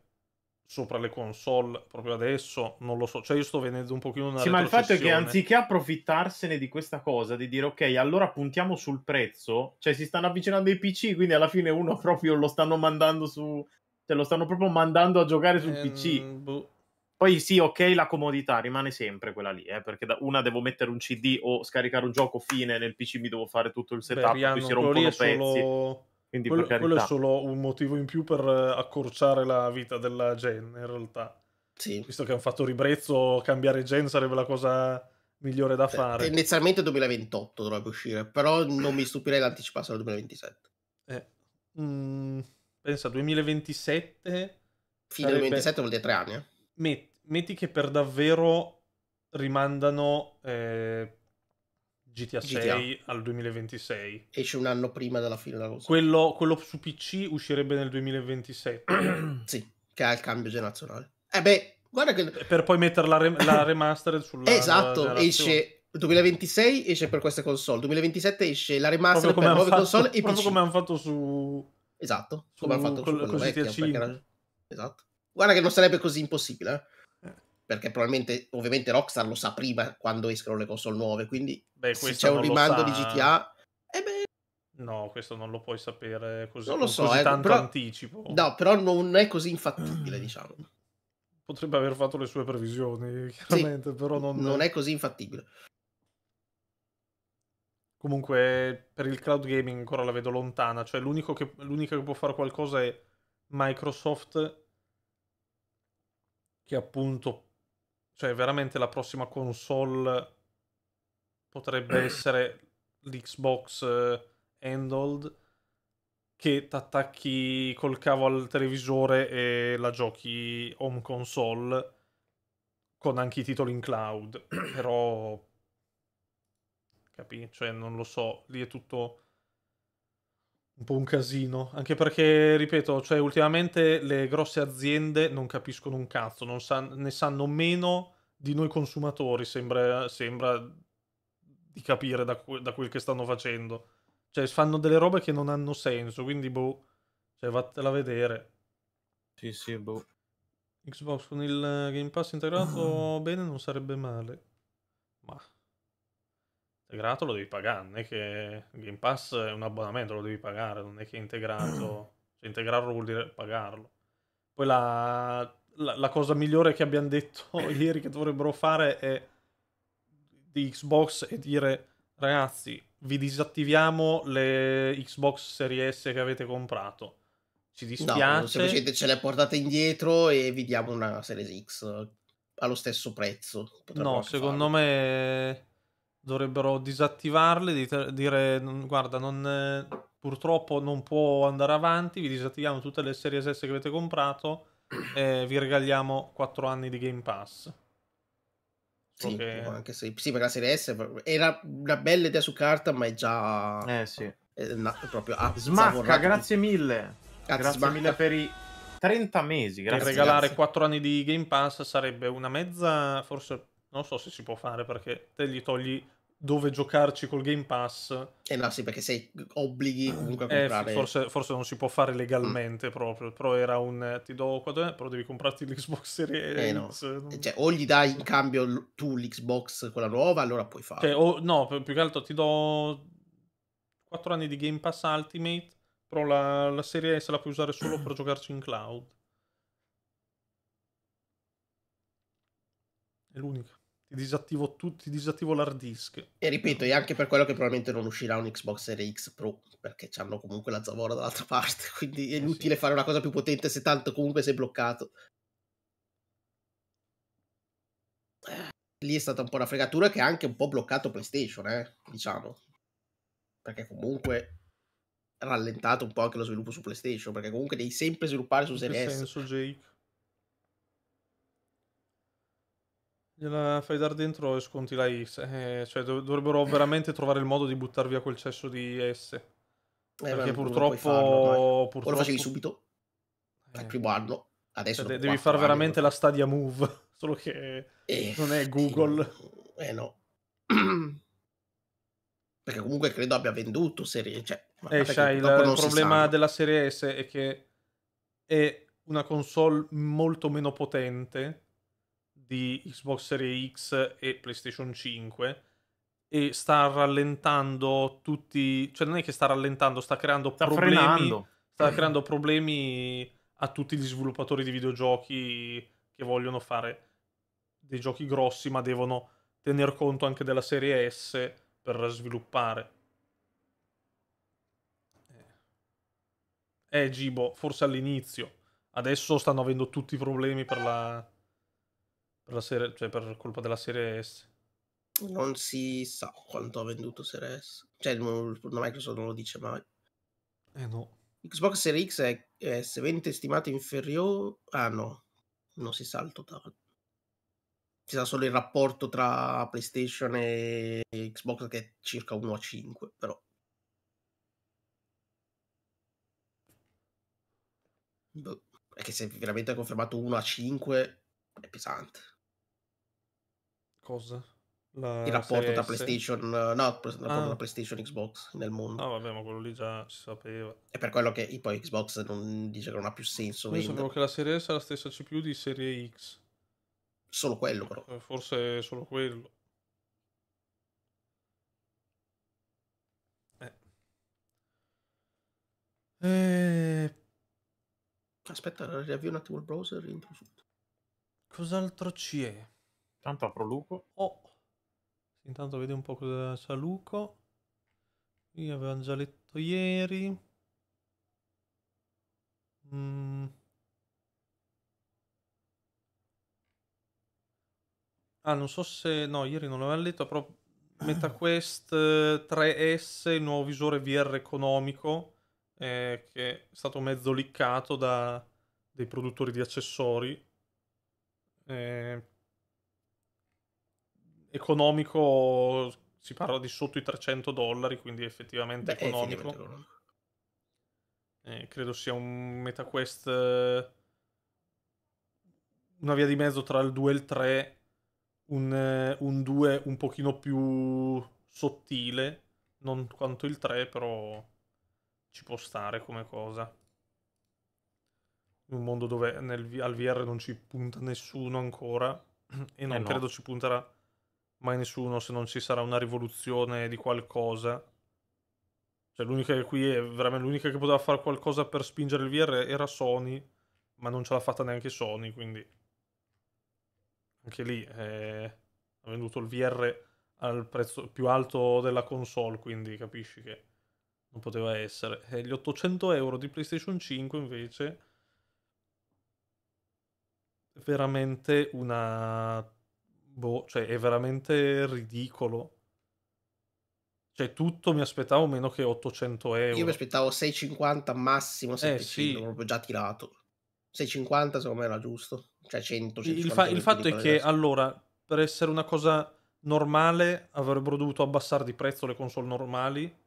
sopra le console proprio adesso, non lo so, cioè io sto vedendo un pochino una Sì, ma il fatto è che anziché approfittarsene di questa cosa, di dire ok, allora puntiamo sul prezzo, cioè si stanno avvicinando i PC, quindi alla fine uno proprio lo stanno mandando su cioè lo stanno proprio mandando a giocare sul ehm, PC. Boh. Poi sì, ok, la comodità rimane sempre quella lì, eh, perché da una devo mettere un CD o scaricare un gioco fine, nel PC mi devo fare tutto il setup, Beh, Rihanna, poi si rompono pezzi. Solo quindi quello, carità... quello, è solo un motivo in più per eh, accorciare la vita della gen, in realtà. Sì. Visto che hanno fatto ribrezzo, cambiare gen sarebbe la cosa migliore da cioè, fare. Tendenzialmente 2028 dovrebbe uscire, però non mi stupirei l'anticipazione al 2027. Eh, mh, mm, pensa, 2027... Fine sarebbe... 2027 vuol dire tre anni. Eh. Met, metti che per davvero rimandano eh, GTA, GTA 6 al 2026. Esce un anno prima della fine della cosa. Quello, quello su PC uscirebbe nel 2027. sì, che ha il cambio generazionale. Eh beh, guarda che... Eh, per poi mettere la, re- la remastered sulla... esatto, esce... 2026 esce per queste console, 2027 esce la remastered per nuove fatto, console e Proprio come hanno fatto su... Esatto, su, come hanno fatto col, su col GTA 5. Era... Esatto. Guarda che non sarebbe così impossibile, eh perché probabilmente ovviamente Rockstar lo sa prima quando escono le console nuove, quindi beh, se c'è un rimando di GTA eh beh, No, questo non lo puoi sapere così, non lo so, così eh, tanto però, anticipo. No, però non è così infattibile, ah. diciamo. Potrebbe aver fatto le sue previsioni, chiaramente, sì, però non... non è così infattibile. Comunque, per il cloud gaming ancora la vedo lontana, cioè l'unico che, l'unica che può fare qualcosa è Microsoft, che appunto cioè, veramente la prossima console potrebbe essere l'Xbox eh, handheld che ti attacchi col cavo al televisore e la giochi home console con anche i titoli in cloud. Però, capi, Cioè, non lo so, lì è tutto un po' un casino, anche perché, ripeto, cioè, ultimamente le grosse aziende non capiscono un cazzo, non san- ne sanno meno di noi consumatori, sembra, sembra di capire da, que- da, quel che stanno facendo. Cioè, fanno delle robe che non hanno senso, quindi, boh, cioè, vattela a vedere. Sì, sì, boh. Xbox con il Game Pass integrato bene non sarebbe male. Ma integrato lo devi pagare, non è che Game Pass è un abbonamento, lo devi pagare, non è che è integrato, cioè integrarlo vuol dire pagarlo. Poi la, la, la cosa migliore che abbiamo detto ieri che dovrebbero fare è di Xbox e dire ragazzi vi disattiviamo le Xbox Series S che avete comprato. Ci dispiace. No, se ce le portate indietro e vi diamo una Series X allo stesso prezzo. no, secondo farlo. me dovrebbero disattivarle, dire guarda, non, purtroppo non può andare avanti, vi disattiviamo tutte le serie S che avete comprato e vi regaliamo 4 anni di Game Pass. So sì, che... anche se, sì, perché la serie S era una bella idea su carta, ma è già... Eh sì. È proprio a- Smacca, zavorrati. grazie mille. Cazzo, ah, grazie smacca. mille per i 30 mesi. Grazie. Per regalare grazie. 4 anni di Game Pass sarebbe una mezza, forse non so se si può fare perché te gli togli dove giocarci col Game Pass. Eh no, sì, perché sei obblighi eh, comunque a eh, comprare. Eh, forse, forse, non si può fare legalmente mm. proprio, però era un eh, ti do quadro, però devi comprarti l'Xbox Series eh no. Cioè, o gli dai in cambio tu l'Xbox quella nuova, allora puoi fare. Cioè, o, no, più che altro ti do 4 anni di Game Pass Ultimate, però la, la serie S la puoi usare solo per giocarci in cloud. È l'unica ti disattivo tutti, ti disattivo l'hard disk. E ripeto, è anche per quello che probabilmente non uscirà un Xbox Series X Pro, perché hanno comunque la zavorra dall'altra parte, quindi è eh inutile sì. fare una cosa più potente se tanto comunque sei bloccato. Eh, lì è stata un po' una fregatura che ha anche un po' bloccato PlayStation, eh, diciamo. Perché comunque rallentato un po' anche lo sviluppo su PlayStation, perché comunque devi sempre sviluppare su Series S. senso, Jake? Gliela fai dar dentro e sconti la X. Eh, cioè, dov- dovrebbero veramente trovare il modo di buttar via quel cesso di S. Eh, perché purtroppo, farlo, purtroppo... lo facevi subito al primo anno. Adesso cioè, devi fare veramente la Stadia Move. Solo che eh, non è Google. Eh no. perché comunque credo abbia venduto serie. Cioè, eh, sai, il, il problema della serie S è che è una console molto meno potente di Xbox Series X e PlayStation 5 e sta rallentando tutti, cioè non è che sta rallentando, sta creando sta problemi frenando. sta creando problemi a tutti gli sviluppatori di videogiochi che vogliono fare dei giochi grossi, ma devono tener conto anche della serie S per sviluppare. Eh, Gibo, forse all'inizio. Adesso stanno avendo tutti i problemi per la per, la serie, cioè per colpa della serie S. Non si sa quanto ha venduto serie S. Cioè, non, Microsoft non lo dice mai. Eh no. Xbox Series X è, è s stimato inferiore... Ah no, non si sa il totale. Si sa solo il rapporto tra PlayStation e Xbox che è circa 1 a 5, però. Boh. È che se veramente ha confermato 1 a 5 è pesante. Cosa? La il rapporto tra PlayStation, no, rapporto ah. tra PlayStation e Xbox nel mondo. No, ah, vabbè, ma quello lì già si sapeva. E per quello che poi Xbox non, dice che non ha più senso. Io sapevo che la serie S è la stessa CPU di serie X. Solo quello, però. Eh, forse solo quello. Eh. E... Eh. Aspetta, riavvio un attimo il browser Cos'altro ci è? Intanto apro Luco. Oh, intanto vedi un po' cosa c'ha Luco. Io avevamo già letto ieri. Mm. Ah, non so se... No, ieri non l'avevamo letto, però MetaQuest 3S, il nuovo visore VR economico, eh, che è stato mezzo liccato da dei produttori di accessori. Eh, economico, si parla di sotto i 300 dollari, quindi effettivamente Beh, eh, economico. economico. Eh, credo sia un MetaQuest, eh, una via di mezzo tra il 2 e il 3, un, eh, un 2 un pochino più sottile, non quanto il 3, però ci può stare come cosa. In un mondo dove nel, al VR non ci punta nessuno ancora e non eh no. credo ci punterà mai nessuno se non ci sarà una rivoluzione di qualcosa. Cioè, l'unica che qui è veramente l'unica che poteva fare qualcosa per spingere il VR era Sony, ma non ce l'ha fatta neanche Sony, quindi anche lì eh, ha venduto il VR al prezzo più alto della console, quindi capisci che non poteva essere. E gli 800 euro di PlayStation 5 invece veramente una boh, cioè è veramente ridicolo. Cioè tutto mi aspettavo meno che 800 euro. Io mi aspettavo 6,50 massimo 700, eh, sì. proprio già tirato. 6,50 secondo me era giusto. Cioè 100, Il, fa- il fatto è che allora, per essere una cosa normale, avrebbero dovuto abbassare di prezzo le console normali.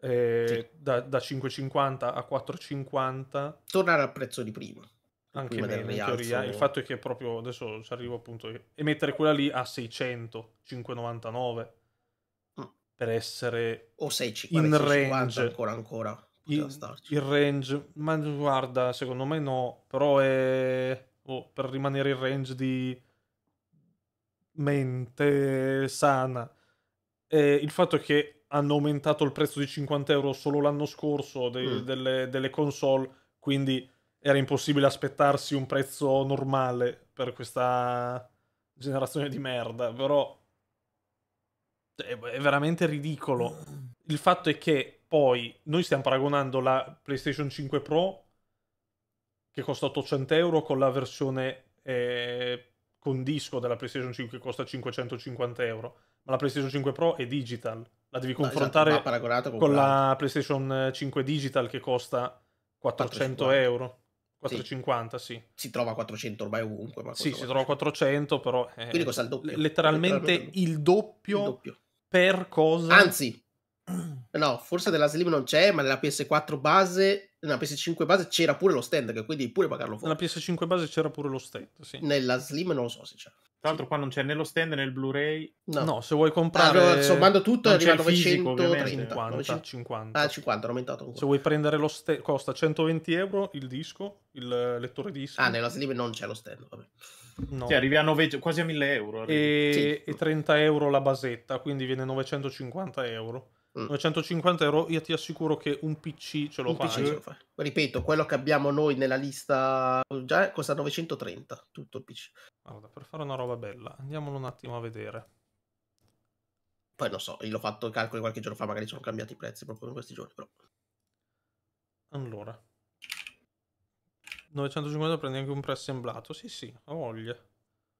Eh, sì. da, da 5,50 a 4,50 tornare al prezzo di prima anche meno in teoria il fatto è che proprio adesso ci arrivo appunto e mettere quella lì a 600 599 mm. per essere o 650 in 650, range ancora ancora il, range ma guarda secondo me no però è oh, per rimanere in range di mente sana è il fatto è che hanno aumentato il prezzo di 50 euro solo l'anno scorso dei, mm. delle, delle console quindi era impossibile aspettarsi un prezzo normale per questa generazione di merda, però cioè, è veramente ridicolo. Il fatto è che poi noi stiamo paragonando la PlayStation 5 Pro che costa 800 euro con la versione eh, con disco della PlayStation 5 che costa 550 euro, ma la PlayStation 5 Pro è digital, la devi confrontare no, esatto, con, con la PlayStation 5 digital che costa 400 450. euro. 450, sì. sì. Si trova 400 ormai ovunque. Ma sì, si trova 400, però... Eh, Quindi cosa il doppio? Letteralmente, letteralmente il, doppio il doppio, per cosa... Anzi, no, forse nella Slim non c'è, ma nella PS4 base, nella PS5 base c'era pure lo stand, quindi pure pagarlo fuori. Nella PS5 base c'era pure lo stand, sì. Nella Slim non lo so se c'era. Tra l'altro qua non c'è né lo stand né il Blu-ray. No, no se vuoi ah, comprare... Ah, no, sommando tutto arriva a 930. 50, 50. Ah, 50, ho aumentato ancora. Se vuoi prendere lo stand, costa 120 euro il disco, il lettore disco. Ah, nella Slim non c'è lo stand, vabbè. No. Sì, arrivi a 9, quasi a 1000 euro. E... Sì. e 30 euro la basetta, quindi viene 950 euro. 950 mm. euro, io ti assicuro che un PC ce lo fai. Ripeto, quello che abbiamo noi nella lista già costa 930, tutto il PC. Guarda, per fare una roba bella, andiamolo un attimo a vedere. Poi non so, io l'ho fatto il calcolo qualche giorno fa, magari sono cambiati i prezzi proprio in questi giorni, però. Allora. 950 prendi anche un preassemblato, sì sì, a voglia.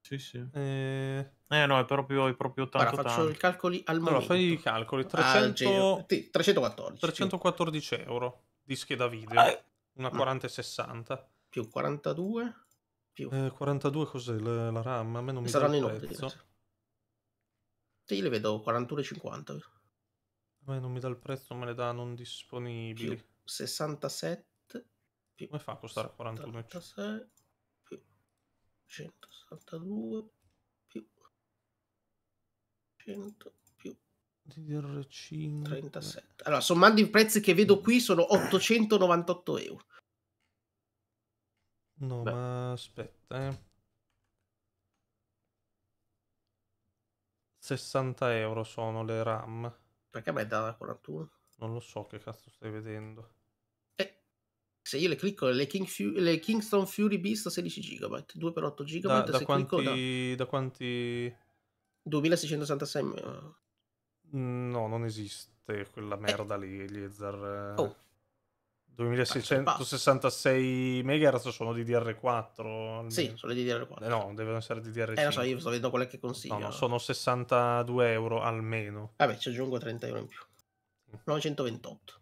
Sì, sì. Eh... eh, no, è proprio, è proprio tanto. Ora faccio tanto. i calcoli al momento. Allora, fai i calcoli. 300... Sì, 314. 314 sì. euro di scheda video. Ah. Eh. Una 4060. Più 42? Più. Eh, 42 cos'è la, la RAM? A me non mi Saranno in ordine. Sì, le vedo 41,50. e non mi dà il prezzo, me le dà non disponibili. Più 67. Più Come fa a costare 41 162 più 100 più 37. Allora, sommando i prezzi che vedo qui sono 898 euro. No, Beh. ma aspetta, eh. 60 euro sono le RAM. Perché a me è data 41? Non lo so che cazzo stai vedendo se io le clicco le, King Fu- le Kingston Fury Beast 16 GB, 2 per 8 GB, da, da, quanti, da... quanti... 2666 No, non esiste quella eh. merda eh. lì, Eliezer. Oh. 2666 MHz sono DDR4. Sì, sono DDR4. Eh, no, devono essere DDR5. Eh, lo so, io sto vedendo quelle che consiglio. No, sono 62 euro almeno. Vabbè, ci aggiungo 30 euro in più. 928.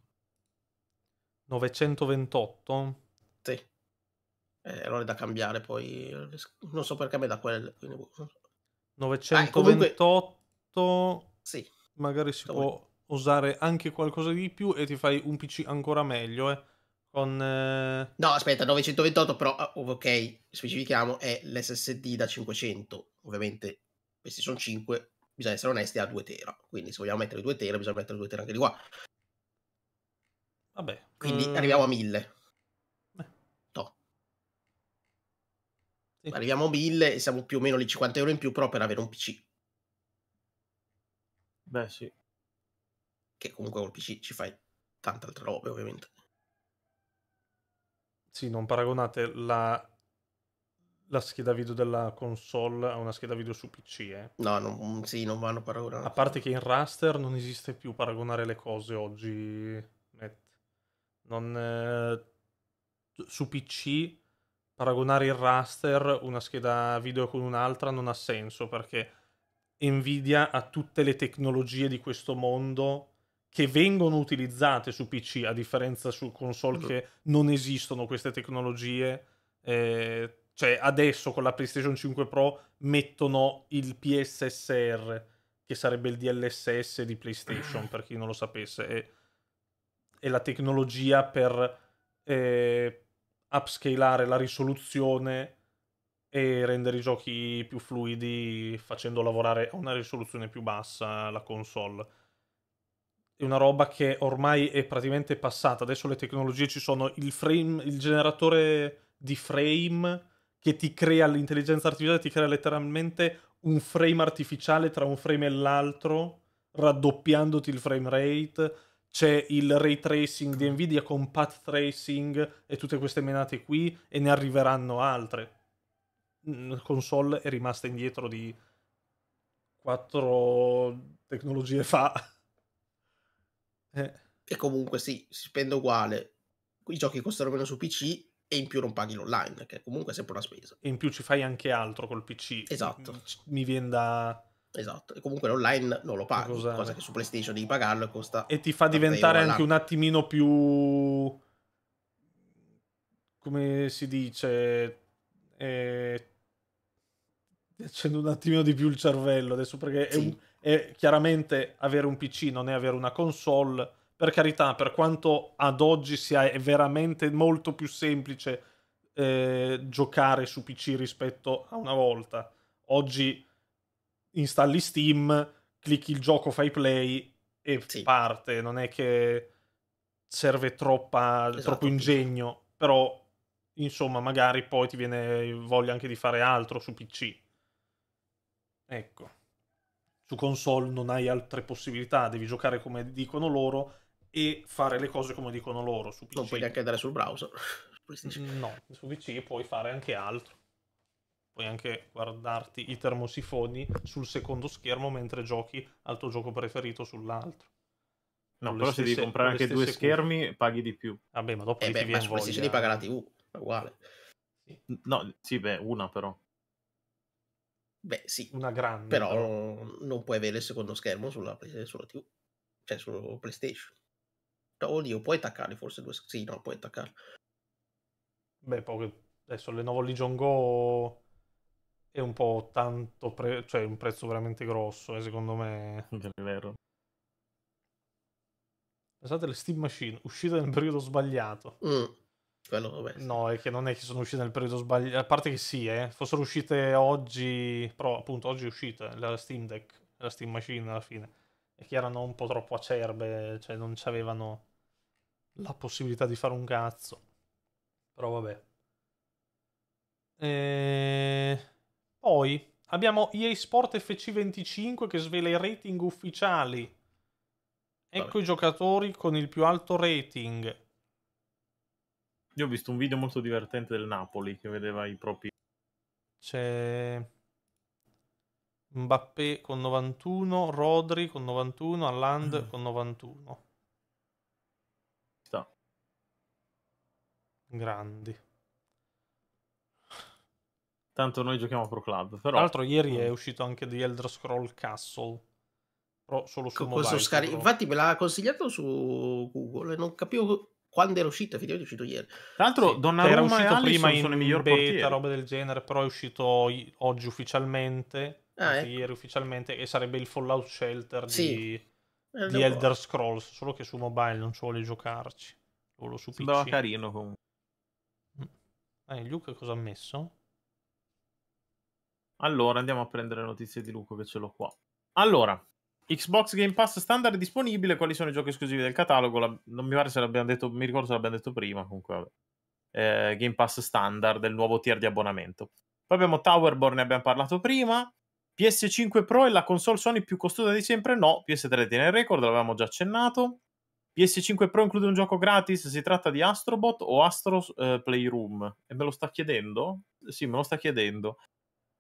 928? Sì. Eh, allora è da cambiare poi. Non so perché a me da quel. Quindi... 928. Eh, comunque... Sì. Magari si Dove... può usare anche qualcosa di più e ti fai un PC ancora meglio. Eh. Con, eh... No, aspetta, 928 però, ah, oh, ok, specifichiamo, è l'SSD da 500. Ovviamente questi sono 5, bisogna essere onesti, a 2 tera. Quindi se vogliamo mettere 2 tera, bisogna mettere 2 tera anche di qua. Vabbè, quindi mm. arriviamo a 1000. No. Eh. Sì. Arriviamo a 1000 e siamo più o meno lì 50 euro in più però per avere un PC. Beh sì. Che comunque col PC ci fai tante altre robe ovviamente. Sì, non paragonate la la scheda video della console a una scheda video su PC. Eh. No, non, sì, non vanno paragonate. A parte che in raster non esiste più paragonare le cose oggi. Non, eh, su PC paragonare il raster, una scheda video con un'altra, non ha senso perché Nvidia ha tutte le tecnologie di questo mondo che vengono utilizzate su PC, a differenza su console che non esistono queste tecnologie. Eh, cioè adesso con la PlayStation 5 Pro mettono il PSSR, che sarebbe il DLSS di PlayStation, per chi non lo sapesse. E e la tecnologia per eh, upscalare la risoluzione e rendere i giochi più fluidi facendo lavorare a una risoluzione più bassa la console. È una roba che ormai è praticamente passata. Adesso le tecnologie ci sono il frame, il generatore di frame che ti crea l'intelligenza artificiale, ti crea letteralmente un frame artificiale tra un frame e l'altro, raddoppiandoti il frame rate c'è il ray tracing di Nvidia con path tracing e tutte queste menate qui e ne arriveranno altre. La console è rimasta indietro di quattro tecnologie fa. eh. E comunque sì, si spende uguale. I giochi costano meno su PC e in più non paghi l'online, che comunque è sempre una spesa. E in più ci fai anche altro col PC. Esatto. Mi, mi viene da Esatto, e comunque l'online non lo paghi, Cos'è? cosa che su PlayStation devi pagarlo e costa... E ti fa diventare anche un attimino più... come si dice... Eh... Accendo un attimino di più il cervello adesso perché sì. è, un... è chiaramente avere un PC non è avere una console, per carità, per quanto ad oggi sia veramente molto più semplice eh, giocare su PC rispetto a una volta. Oggi installi Steam, clicchi il gioco, fai play e sì. parte. Non è che serve troppa, esatto, troppo ingegno, sì. però insomma magari poi ti viene voglia anche di fare altro su PC. Ecco. Su console non hai altre possibilità, devi giocare come dicono loro e fare le cose come dicono loro. Su PC. Non puoi neanche andare sul browser. no, su PC puoi fare anche altro puoi anche guardarti i termosifoni sul secondo schermo mentre giochi al tuo gioco preferito sull'altro. No, però stesse, se devi comprare anche due schermi paghi di più. Vabbè, ah, ma dopo eh beh, ti ma su PlayStation paga la TV, è uguale. No, sì, beh, una però. Beh, sì. Una grande. Però, però. non puoi avere il secondo schermo sulla, sulla TV, cioè su PlayStation. No, cioè, oddio, puoi attaccarli forse due... Sì, no, puoi attaccarli. Beh, poi adesso le nuove Legion Go è un po' tanto, pre- cioè un prezzo veramente grosso, eh, secondo me. È vero. Pensate alle Steam Machine, uscite nel periodo sbagliato. Mm. No, è che non è che sono uscite nel periodo sbagliato, a parte che sì, eh, fossero uscite oggi, però appunto oggi è uscita la Steam Deck, la Steam Machine alla fine, e che erano un po' troppo acerbe, cioè non avevano la possibilità di fare un cazzo. Però vabbè. Eeeh... Poi abbiamo EA Sport FC25 che svela i rating ufficiali. Ecco Vabbè. i giocatori con il più alto rating. Io ho visto un video molto divertente del Napoli che vedeva i propri... C'è Mbappé con 91, Rodri con 91, Alland mm. con 91. Sta. Grandi. Tanto noi giochiamo Pro Club. Però... Tra l'altro, ieri è uscito anche The Elder Scroll Castle. Però solo su mobile, scar- Infatti, me l'ha consigliato su Google e non capivo quando era uscito. Effettivamente è uscito ieri. Tra l'altro, sì, Donnarumma era uscito prima in sono miglior beta, portiere. roba del genere. Però è uscito oggi ufficialmente. Ah, ecco. ieri ufficialmente. E sarebbe il Fallout Shelter sì. di, eh, di Elder Scrolls. Solo che su mobile non ci vuole giocarci. Solo su PC. Sembrava carino comunque. Mm. Eh, Luke cosa ha messo? Allora, andiamo a prendere notizie di Luco che ce l'ho qua. Allora, Xbox Game Pass standard disponibile, quali sono i giochi esclusivi del catalogo? La... non mi pare se l'abbiamo detto, mi ricordo se l'abbiamo detto prima, comunque vabbè. Eh, Game Pass standard il nuovo tier di abbonamento. Poi abbiamo Towerborn, ne abbiamo parlato prima. PS5 Pro è la console Sony più costosa di sempre? No, PS3 tiene il record, l'avevamo già accennato. PS5 Pro include un gioco gratis, si tratta di Astrobot o Astro eh, Playroom? E me lo sta chiedendo? Sì, me lo sta chiedendo.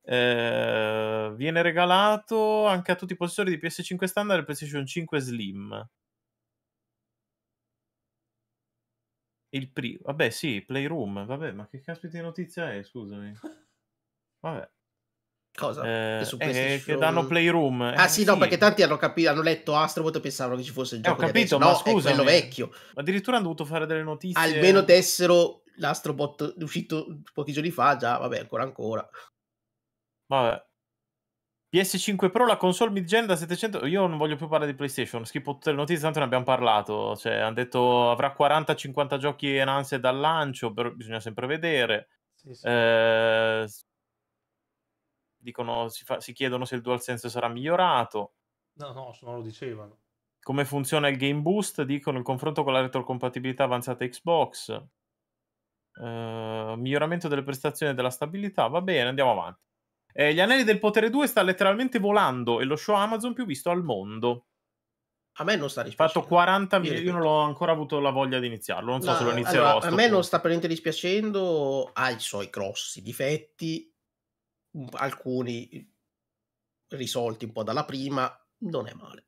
Eh, viene regalato anche a tutti i possessori di PS5 standard e PlayStation 5 Slim. Il primo, vabbè, sì, Playroom. Vabbè, ma che caspita di notizia è? Scusami, vabbè. Cosa? Eh, che, eh, PlayStation... che, danno Playroom. Eh, ah, eh, sì, no, sì. perché tanti hanno, capito, hanno letto Astrobot e pensavano che ci fosse il gioco. Eh, ho capito, ma no, scusa, quello vecchio. Ma Addirittura hanno dovuto fare delle notizie. Almeno tessero l'Astrobot uscito pochi giorni fa. Già, vabbè, ancora ancora. Vabbè. PS5 Pro, la console mid-gen da 700. Io non voglio più parlare di PlayStation. schifo tutte le notizie, tanto ne abbiamo parlato. Cioè, hanno detto avrà 40-50 giochi enhanced dal lancio, però bisogna sempre vedere. Sì, sì. Eh, dicono, si, fa, si, chiedono se il DualSense sarà migliorato. No, no, se non lo dicevano. Come funziona il Game Boost? Dicono il confronto con la retrocompatibilità avanzata Xbox. Eh, miglioramento delle prestazioni e della stabilità. Va bene, andiamo avanti. Eh, Gli Anelli del Potere 2 sta letteralmente volando e lo show Amazon più visto al mondo. A me non sta dispiacendo. Fatto 40 milioni, io non l'ho ancora avuto la voglia di iniziarlo, non so no, se lo inizierò. Allora, a me punto. non sta per niente dispiacendo, ha i suoi grossi difetti, alcuni risolti un po' dalla prima, non è male.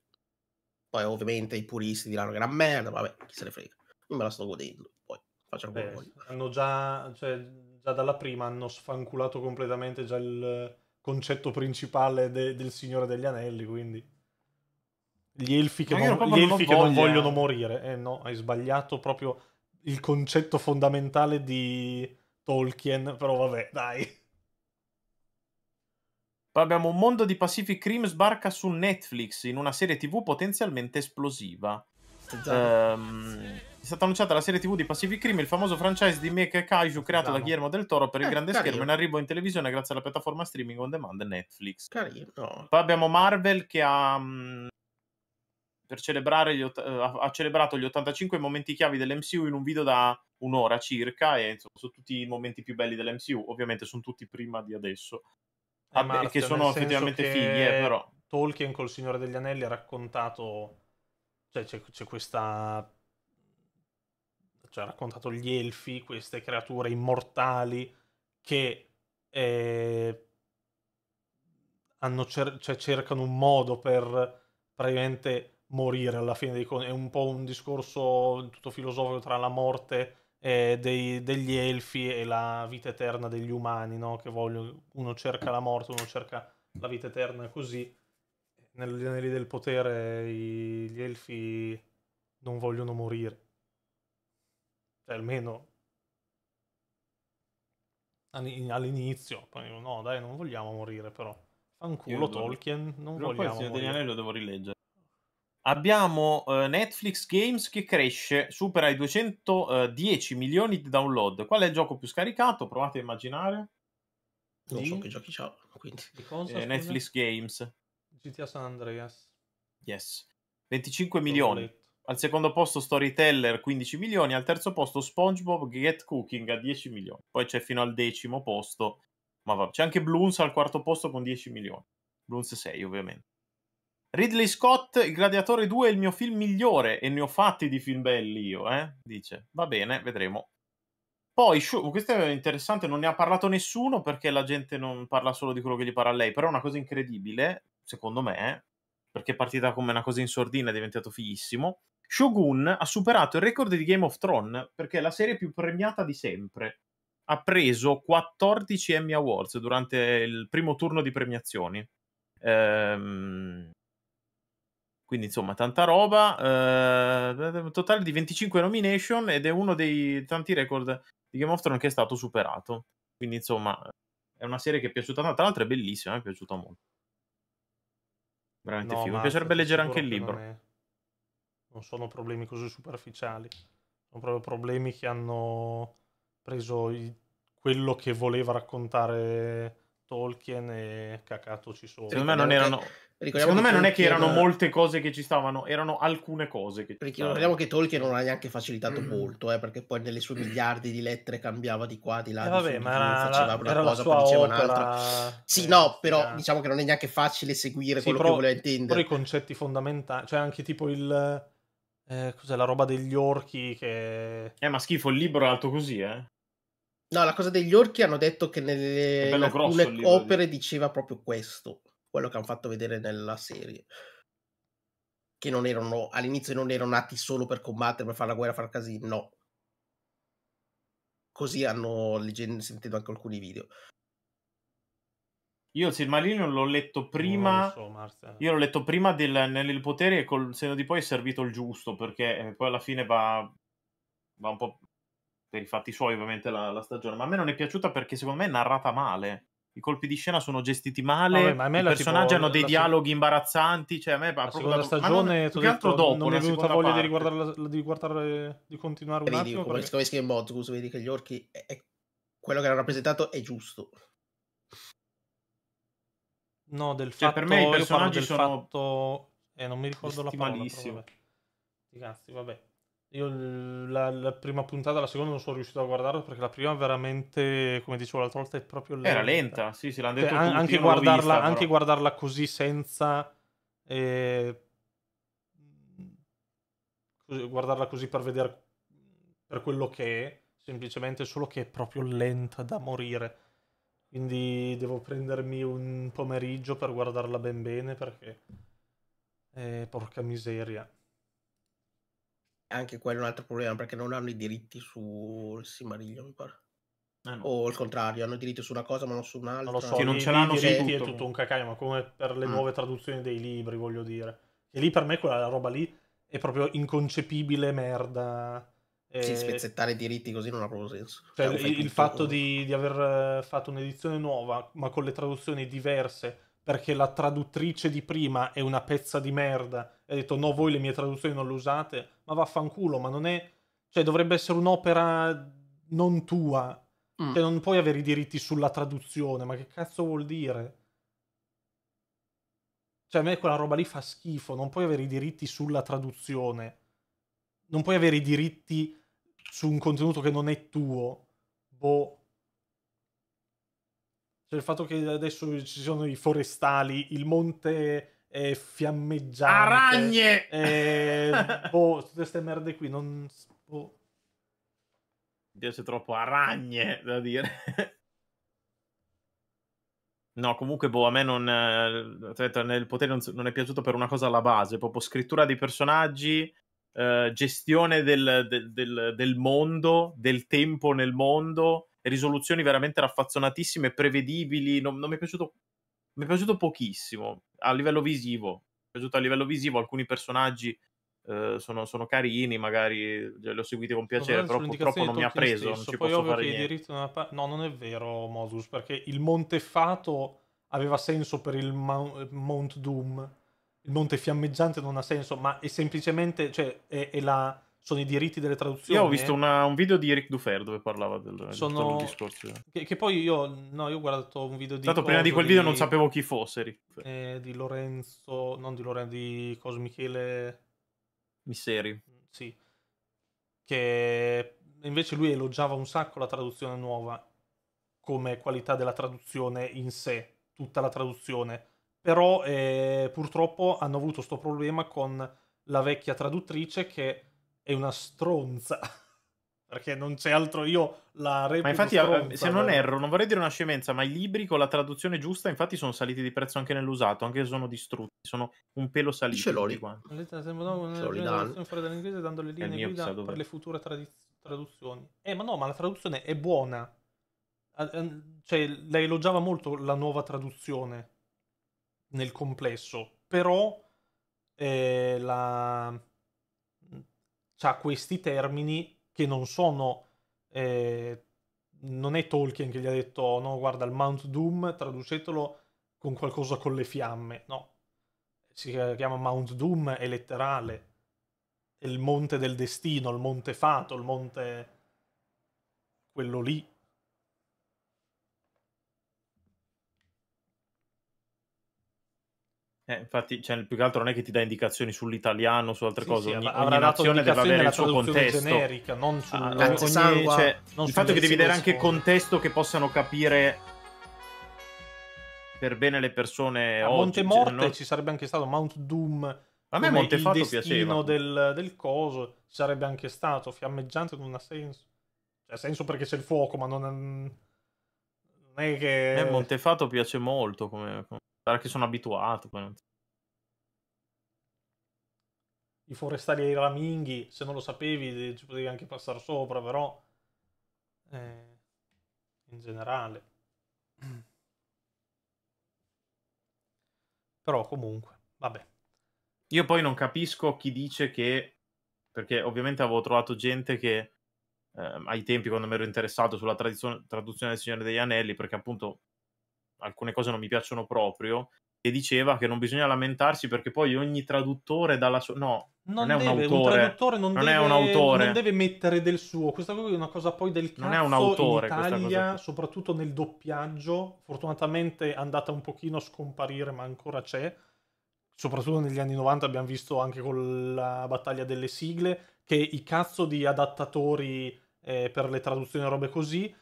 Poi ovviamente i puristi diranno che gran merda, vabbè, chi se ne frega. Io me la sto godendo, poi faccio quello che eh, voglio. Hanno già... Cioè già dalla prima hanno sfanculato completamente già il concetto principale de- del Signore degli Anelli, quindi... Gli elfi che, non, gli elfi non, che non vogliono morire. Eh no, hai sbagliato proprio il concetto fondamentale di Tolkien, però vabbè, dai. Poi abbiamo un mondo di Pacific Rim sbarca su Netflix in una serie TV potenzialmente esplosiva. Ehm, è stata annunciata la serie TV di Pacific Rim, il famoso franchise di Mecha Kaiju creato Zano. da esatto. Guillermo del Toro per il eh, grande carino. schermo in arrivo in televisione grazie alla piattaforma streaming on demand Netflix. Carino. Poi abbiamo Marvel che ha mm, per celebrare gli, eh, ha celebrato gli 85 momenti chiavi dell'MCU in un video da un'ora circa e insomma, sono tutti i momenti più belli dell'MCU, ovviamente sono tutti prima di adesso, eh, Marzio, che sono effettivamente figli, eh, però. Tolkien col Signore degli Anelli ha raccontato cioè c'è, c'è questa cioè ha raccontato gli elfi, queste creature immortali che eh, cer- cioè cercano un modo per praticamente morire alla fine dei conti. È un po' un discorso tutto filosofico tra la morte eh, dei, degli elfi e la vita eterna degli umani, no? che vogliono, uno cerca la morte, uno cerca la vita eterna così negli anelli del potere gli elfi non vogliono morire. Cioè, almeno all'inizio, poi no, dai, non vogliamo morire, però. Fanculo Io Tolkien, non però vogliamo poi, morire. Daniele lo devo rileggere. Abbiamo uh, Netflix Games che cresce, supera i 210 eh, milioni di download. Qual è il gioco più scaricato? Provate a immaginare. Non so che giochi c'ha, quindi. Eh, cosa, eh, Netflix Games. GTA San Andreas. Yes. 25 milioni. Al secondo posto Storyteller 15 milioni, al terzo posto SpongeBob Get Cooking a 10 milioni. Poi c'è fino al decimo posto, ma va, c'è anche Bloons al quarto posto con 10 milioni. Bloons 6 ovviamente. Ridley Scott, Il Gladiatore 2 è il mio film migliore e ne ho fatti di film belli io, eh? Dice. Va bene, vedremo. Poi, questo è interessante, non ne ha parlato nessuno perché la gente non parla solo di quello che gli parla lei, però è una cosa incredibile secondo me, perché è partita come una cosa in sordina è diventato fighissimo. Shogun ha superato il record di Game of Thrones perché è la serie più premiata di sempre. Ha preso 14 Emmy Awards durante il primo turno di premiazioni. Ehm... Quindi insomma, tanta roba. Ehm... totale di 25 nomination ed è uno dei tanti record di Game of Thrones che è stato superato. Quindi insomma, è una serie che è piaciuta tanto. Tra l'altro è bellissima, mi è piaciuta molto. Veramente no, figo. Mi piacerebbe leggere anche il libro. Non, è... non, sono problemi così superficiali. Sono proprio problemi che hanno preso i... quello che voleva raccontare Tolkien e cacato ci sopra. Secondo me non erano... Eh, Secondo me non è che erano molte cose che ci stavano, erano alcune cose che ci Perché ricordiamo che Tolkien non ha neanche facilitato mm. molto, eh, perché poi nelle sue miliardi di lettere cambiava di qua, di là, eh, vabbè, di ma faceva la, una cosa, poi diceva un'altra. Eh, sì, no, però eh. diciamo che non è neanche facile seguire sì, quello però, che voleva intendere. Però i concetti fondamentali, cioè anche tipo il... Eh, cos'è la roba degli orchi che... Eh, ma schifo, il libro è alto così, eh? No, la cosa degli orchi hanno detto che nelle alcune opere di... diceva proprio questo quello che hanno fatto vedere nella serie. Che non erano all'inizio non erano nati solo per combattere, per fare la guerra, far casino, no. Così hanno leggendo, sentito anche alcuni video. Io Silmarillion l'ho letto prima. so, io l'ho letto prima del nel potere e col seno di poi è servito il giusto, perché eh, poi alla fine va, va un po' per i fatti suoi, ovviamente, la, la stagione. Ma a me non è piaciuta perché secondo me è narrata male i colpi di scena sono gestiti male, no, i personaggi tipo, hanno dei dialoghi imbarazzanti, cioè a me la seconda dato... stagione non, più che altro dopo non mi è venuta voglia di guardare, la, di guardare, di continuare un e attimo come, perché... come scrive Modgus, vedi che gli orchi è, è... quello che era rappresentato è giusto no del cioè, fatto per me i personaggi sono fatto... eh, non mi ricordo la parola malissimo. Però, vabbè. Cazzi, vabbè io la, la, prima puntata, la seconda non sono riuscito a guardarla perché la prima veramente, come dicevo l'altra volta, è proprio lenta. Era lenta, sì, sì, l'hanno cioè, detto cioè, tutti, anche, guardarla, vista, anche guardarla, così senza... Eh, guardarla così per vedere per quello che è, semplicemente solo che è proprio lenta da morire. Quindi devo prendermi un pomeriggio per guardarla ben bene perché... Eh, porca miseria anche quello è un altro problema perché non hanno i diritti sul Simariglio, mi pare. Eh no. O il contrario, hanno diritto su una cosa ma non su un'altra. Non lo so, che non ce l'hanno su tutto. è tutto un cacaio, ma come per le mm. nuove traduzioni dei libri, voglio dire. E lì per me quella roba lì è proprio inconcepibile merda. E... Sì, eh, spezzettare i diritti così non ha proprio senso. Cioè, cioè, il, il fatto di, di, aver eh, fatto un'edizione nuova, ma con le traduzioni diverse, perché la traduttrice di prima è una pezza di merda e ha detto no, voi le mie traduzioni non le usate, ma vaffanculo, ma non è... Cioè, dovrebbe essere un'opera non tua. Mm. Cioè, non puoi avere i diritti sulla traduzione, ma che cazzo vuol dire? Cioè, a me quella roba lì fa schifo, non puoi avere i diritti sulla traduzione. Non puoi avere i diritti su un contenuto che non è tuo. Boh. Cioè, il fatto che adesso ci sono i forestali, il monte eh, fiammeggianti. Aragne! Eh, boh, tutte queste merde qui, non... Boh. Mi piace troppo aragne, da dire. No, comunque, boh, a me non. Eh, cioè, nel potere non, non, è piaciuto per una cosa alla base, proprio scrittura dei personaggi, eh, gestione del, del, del, del, mondo, del tempo nel mondo, risoluzioni veramente raffazzonatissime, prevedibili. Non, non mi è piaciuto mi è piaciuto pochissimo a livello visivo. Mi è piaciuto a livello visivo, alcuni personaggi eh, sono, sono, carini, magari cioè, li ho seguiti con piacere, però purtroppo non mi ha preso. Stesso. Non Poi posso fare niente. Pa- no, non è vero, Modus, perché il Monte Fato aveva senso per il Ma- Mount Doom. Il Monte Fiammeggiante non ha senso, ma è semplicemente, cioè, è, è la sono i diritti delle traduzioni. Io ho visto eh. una, un video di Eric Dufer dove parlava del, sono... del discorso. Eh. Che, che, poi io, no, io ho guardato un video di... Tanto prima di quel video di... non sapevo chi fosse Eric eh, di Lorenzo, non di Lorenzo, di Coso Michele... Misseri. Sì. Che invece lui elogiava un sacco la traduzione nuova come qualità della traduzione in sé, tutta la traduzione. Però eh, purtroppo hanno avuto questo problema con la vecchia traduttrice che è una stronza. Perché non c'è altro, io la reputo Ma infatti, eh, stronza, se non erro, non vorrei dire una scemenza, ma i libri con la traduzione giusta, infatti, sono saliti di prezzo anche nell'usato, anche se sono distrutti, sono un pelo saliti. Ce l'ho lì. Solidale. Fuori dall'inglese, dando le linee guida per le future traduzioni. Eh, ma no, ma la traduzione è buona. Ah, eh, cioè, lei elogiava molto la nuova traduzione nel complesso, però eh, la ha questi termini che non sono... Eh, non è Tolkien che gli ha detto oh, no, guarda il Mount Doom, traducetelo con qualcosa con le fiamme, no. Si chiama Mount Doom, è letterale. È il monte del destino, il monte fato, il monte... quello lì. Eh, infatti, cioè, più che altro non è che ti dà indicazioni sull'italiano, su altre sì, cose. Sì, ogni, avrà dato deve avere il suo contesto. generica, non ah, sul ah, ogni, sangua, cioè, non Il fatto che devi dare anche contesto che possano capire per bene le persone. A oggi, Montemorte cioè, non... ci sarebbe anche stato Mount Doom. A me Montefatto piaceva. Del, del coso ci sarebbe anche stato fiammeggiante, non ha senso. Cioè, ha senso perché c'è il fuoco, ma non. È... Non è che. A me Montefatto piace molto come Sarà che sono abituato. Poi non... I forestali e i raminghi, se non lo sapevi, ci potevi anche passare sopra, però... Eh, in generale. Però comunque, vabbè. Io poi non capisco chi dice che... Perché ovviamente avevo trovato gente che... Eh, ai tempi quando mi ero interessato sulla traduzione del Signore degli Anelli, perché appunto alcune cose non mi piacciono proprio, che diceva che non bisogna lamentarsi perché poi ogni traduttore dalla sua... No, non, non deve, è un autore. Un traduttore non, non deve, è un autore. Non deve mettere del suo. Questa cosa è una cosa poi del cazzo. Non è un autore. In Italia, soprattutto nel doppiaggio, fortunatamente è andata un pochino a scomparire, ma ancora c'è. Soprattutto negli anni 90 abbiamo visto anche con la battaglia delle sigle che i cazzo di adattatori eh, per le traduzioni e robe così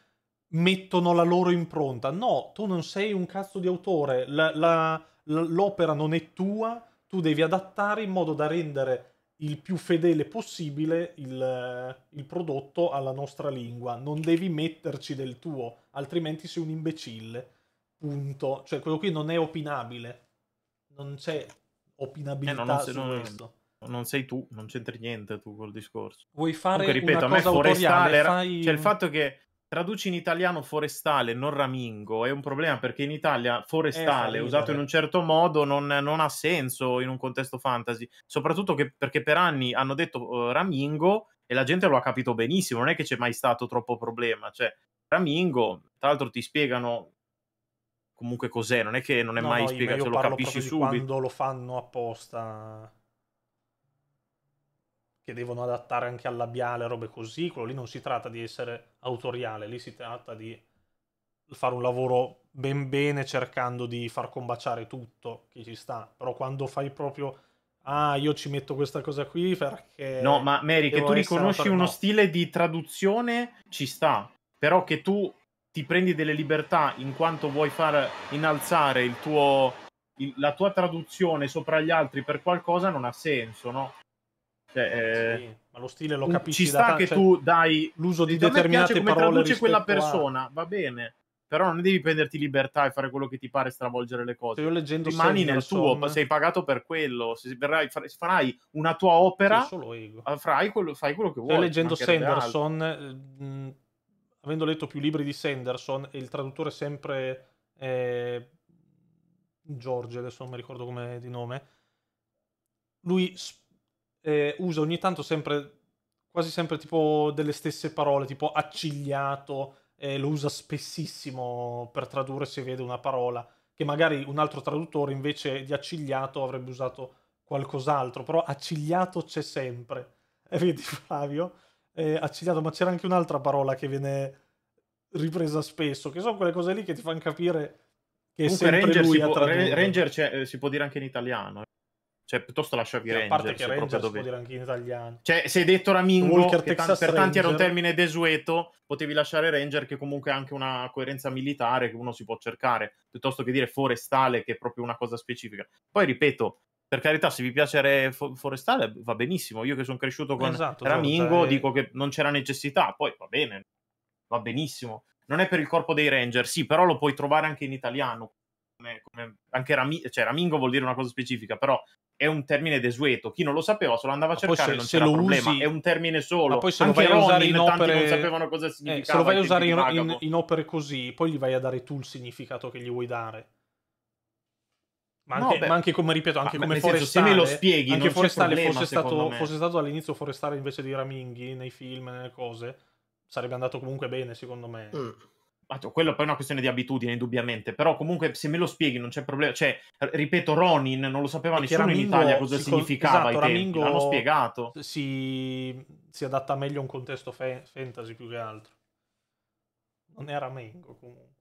mettono la loro impronta. No, tu non sei un cazzo di autore, la, la, l'opera non è tua, tu devi adattare in modo da rendere il più fedele possibile il, il prodotto alla nostra lingua. Non devi metterci del tuo, altrimenti sei un imbecille. Punto. Cioè, quello qui non è opinabile. Non c'è opinabilità eh, non sei, su non, questo. Non sei tu, non c'entri niente tu col discorso. Vuoi fare Comunque, ripeto, a me forestale, fai... cioè il fatto che traduci in italiano forestale, non ramingo, è un problema perché in Italia forestale, esatto, usato in un certo modo, non, non, ha senso in un contesto fantasy, soprattutto che, perché per anni hanno detto uh, ramingo e la gente lo ha capito benissimo, non è che c'è mai stato troppo problema, cioè ramingo, tra l'altro ti spiegano comunque cos'è, non è che non è no, mai no, spiegato, lo capisci subito. Quando lo fanno apposta che devono adattare anche al labiale, robe così, quello lì non si tratta di essere autoriale, lì si tratta di fare un lavoro ben bene cercando di far combaciare tutto che ci sta, però quando fai proprio ah, io ci metto questa cosa qui perché... No, ma Mary, che tu riconosci uno no. stile di traduzione ci sta, però che tu ti prendi delle libertà in quanto vuoi far innalzare il tuo, il, la tua traduzione sopra gli altri per qualcosa non ha senso, no? Cioè, eh, sì, ma lo stile lo capisci. Ci sta da che cioè, tu dai l'uso di determinate come parole. Come quella persona, a... va bene. Però non devi prenderti libertà e fare quello che ti pare stravolgere le cose. Se cioè, io leggendo Rimani nel tuo, sei pagato per quello. Se verrai, farai una tua opera, ah, farai quello, fai quello che cioè, vuoi. Io leggendo Sanderson, eh, mh, avendo letto più libri di Sanderson, e il traduttore sempre è eh, Giorgio, adesso non mi ricordo come di nome, lui eh, usa ogni tanto sempre, quasi sempre tipo delle stesse parole, tipo accigliato, eh, lo usa spessissimo per tradurre se vede una parola, che magari un altro traduttore invece di accigliato avrebbe usato qualcos'altro, però accigliato c'è sempre. Eh, vedi Flavio? Eh, accigliato, ma c'era anche un'altra parola che viene ripresa spesso, che sono quelle cose lì che ti fanno capire che è sempre Ranger lui si può, Ranger eh, si può dire anche in italiano. Eh. Cioè, piuttosto lasciarvi Ranger. A parte che Ranger si può dire anche in italiano. Cioè, se hai detto Ramingo, Walker, che Texas per Ranger. tanti era un termine desueto, potevi lasciare Ranger, che comunque ha anche una coerenza militare che uno si può cercare, piuttosto che dire forestale, che è proprio una cosa specifica. Poi, ripeto, per carità, se vi piace forestale, va benissimo. Io che sono cresciuto con esatto, esatto, Ramingo, cioè... dico che non c'era necessità. Poi, va bene, va benissimo. Non è per il corpo dei Ranger, sì, però lo puoi trovare anche in italiano. Come, come, anche Rami- cioè, Ramingo vuol dire una cosa specifica, però è un termine desueto. Chi non lo sapeva se lo andava a cercare, se, non se c'era problema. Usi, è un termine solo. Ma poi se lo vai a usare in opere, non sapevano cosa significava. Eh, se lo vai a usare in, in, in, opere così, poi gli vai a dare tu il significato che gli vuoi dare. Ma anche, no, ma anche come ripeto, anche ma, come forestale, senso, se me lo spieghi, anche forestale problema, fosse, stato, fosse, stato, all'inizio forestale invece di Raminghi nei film, nelle cose, sarebbe andato comunque bene, secondo me. Mm quello poi è una questione di abitudine, indubbiamente. Però comunque se me lo spieghi non c'è problema. Cioè, ripeto, Ronin non lo sapeva nessuno Ramingo in Italia cosa si significava. Esatto, Ramingo l'hanno spiegato. Si, si, adatta meglio a un contesto fe- fantasy più che altro. Non era Ramingo comunque.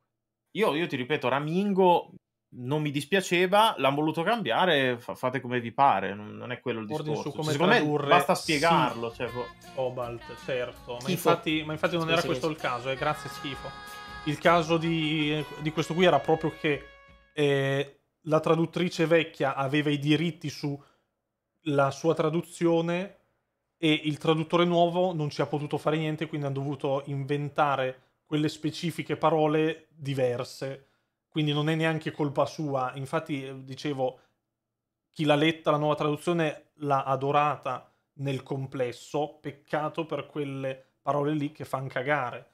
Io, io, ti ripeto, Ramingo non mi dispiaceva, l'hanno voluto cambiare, fa- fate come vi pare, non, è quello il Ordine discorso. Su come Secondo tradurre, me basta spiegarlo. Sì. Cioè, boh. Cobalt, certo, ma infatti, ma infatti, non sì, era sì, questo il caso, è eh? grazie schifo. Il caso di, di questo qui era proprio che eh, la traduttrice vecchia aveva i diritti sulla sua traduzione e il traduttore nuovo non ci ha potuto fare niente, quindi hanno dovuto inventare quelle specifiche parole diverse. Quindi non è neanche colpa sua. Infatti, eh, dicevo, chi l'ha letta la nuova traduzione l'ha adorata nel complesso. Peccato per quelle parole lì che fanno cagare.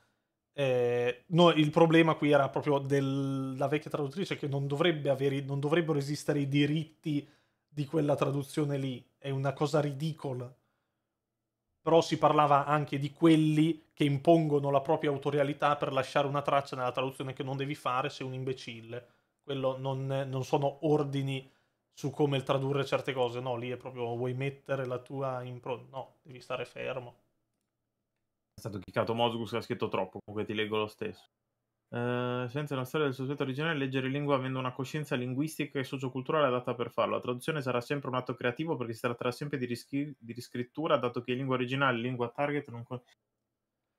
Eh, no, il problema qui era proprio della vecchia traduttrice che non, dovrebbe avere, non dovrebbero esistere i diritti di quella traduzione lì. È una cosa ridicola. Però si parlava anche di quelli che impongono la propria autorialità per lasciare una traccia nella traduzione che non devi fare, sei un imbecille. Quello non, non sono ordini su come tradurre certe cose, no, lì è proprio vuoi mettere la tua impronta, no, devi stare fermo è stato chiccato che ha scritto troppo, comunque ti leggo lo stesso. Uh, senza la storia del soggetto originale, leggere lingua avendo una coscienza linguistica e socioculturale adatta per farlo. La traduzione sarà sempre un atto creativo perché si tratterà sempre di, rischi- di riscrittura, dato che lingua originale, lingua target non. Con-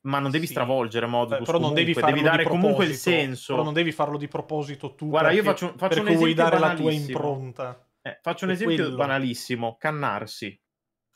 ma non devi sì. stravolgere Modus, però non devi, devi dare comunque il senso. Però non devi farlo di proposito tu. Guarda, perché, io faccio, faccio un esempio vuoi dare la tua impronta. Eh, faccio un esempio quello. banalissimo: cannarsi.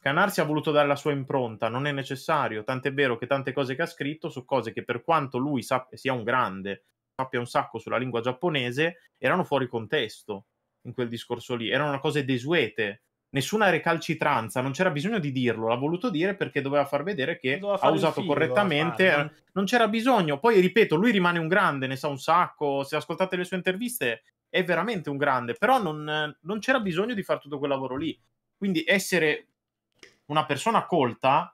Canarsi ha voluto dare la sua impronta, non è necessario, tant'è vero che tante cose che ha scritto su cose che per quanto lui sapp- sia un grande, sappia un sacco sulla lingua giapponese, erano fuori contesto in quel discorso lì, erano cose desuete, nessuna recalcitranza, non c'era bisogno di dirlo, l'ha voluto dire perché doveva far vedere che ha usato figlio, correttamente, eh, non c'era bisogno. Poi ripeto, lui rimane un grande, ne sa un sacco, se ascoltate le sue interviste è veramente un grande, però non, non c'era bisogno di fare tutto quel lavoro lì. Quindi essere una persona colta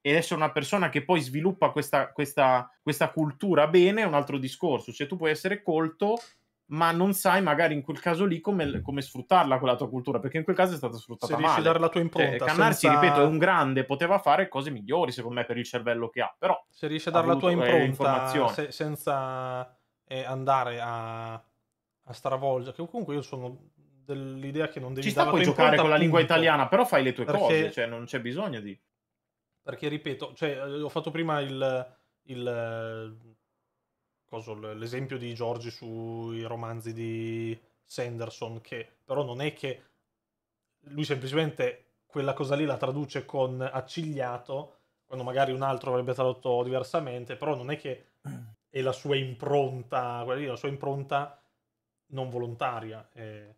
ed essere una persona che poi sviluppa questa, questa, questa cultura bene è un altro discorso. Cioè, tu puoi essere colto, ma non sai magari in quel caso lì come, mm. come sfruttarla quella tua cultura, perché in quel caso è stata sfruttata Se male. a dare la tua cioè, impronta. Eh, Cannarsi, senza... ripeto, è un grande, poteva fare cose migliori secondo me per il cervello che ha, però... Se riesci a dare la tua eh, impronta se, senza eh, andare a, a stravolgere, che comunque io sono dell'idea che non devi Ci sta poi giocare con la lingua italiana, però fai le tue perché, cose, cioè non c'è bisogno di... Perché ripeto, cioè, ho fatto prima il, il coso, l'esempio di Giorgi sui romanzi di Sanderson, che però non è che lui semplicemente quella cosa lì la traduce con accigliato, quando magari un altro avrebbe tradotto diversamente, però non è che è la sua impronta, quella lì, la sua impronta non volontaria. È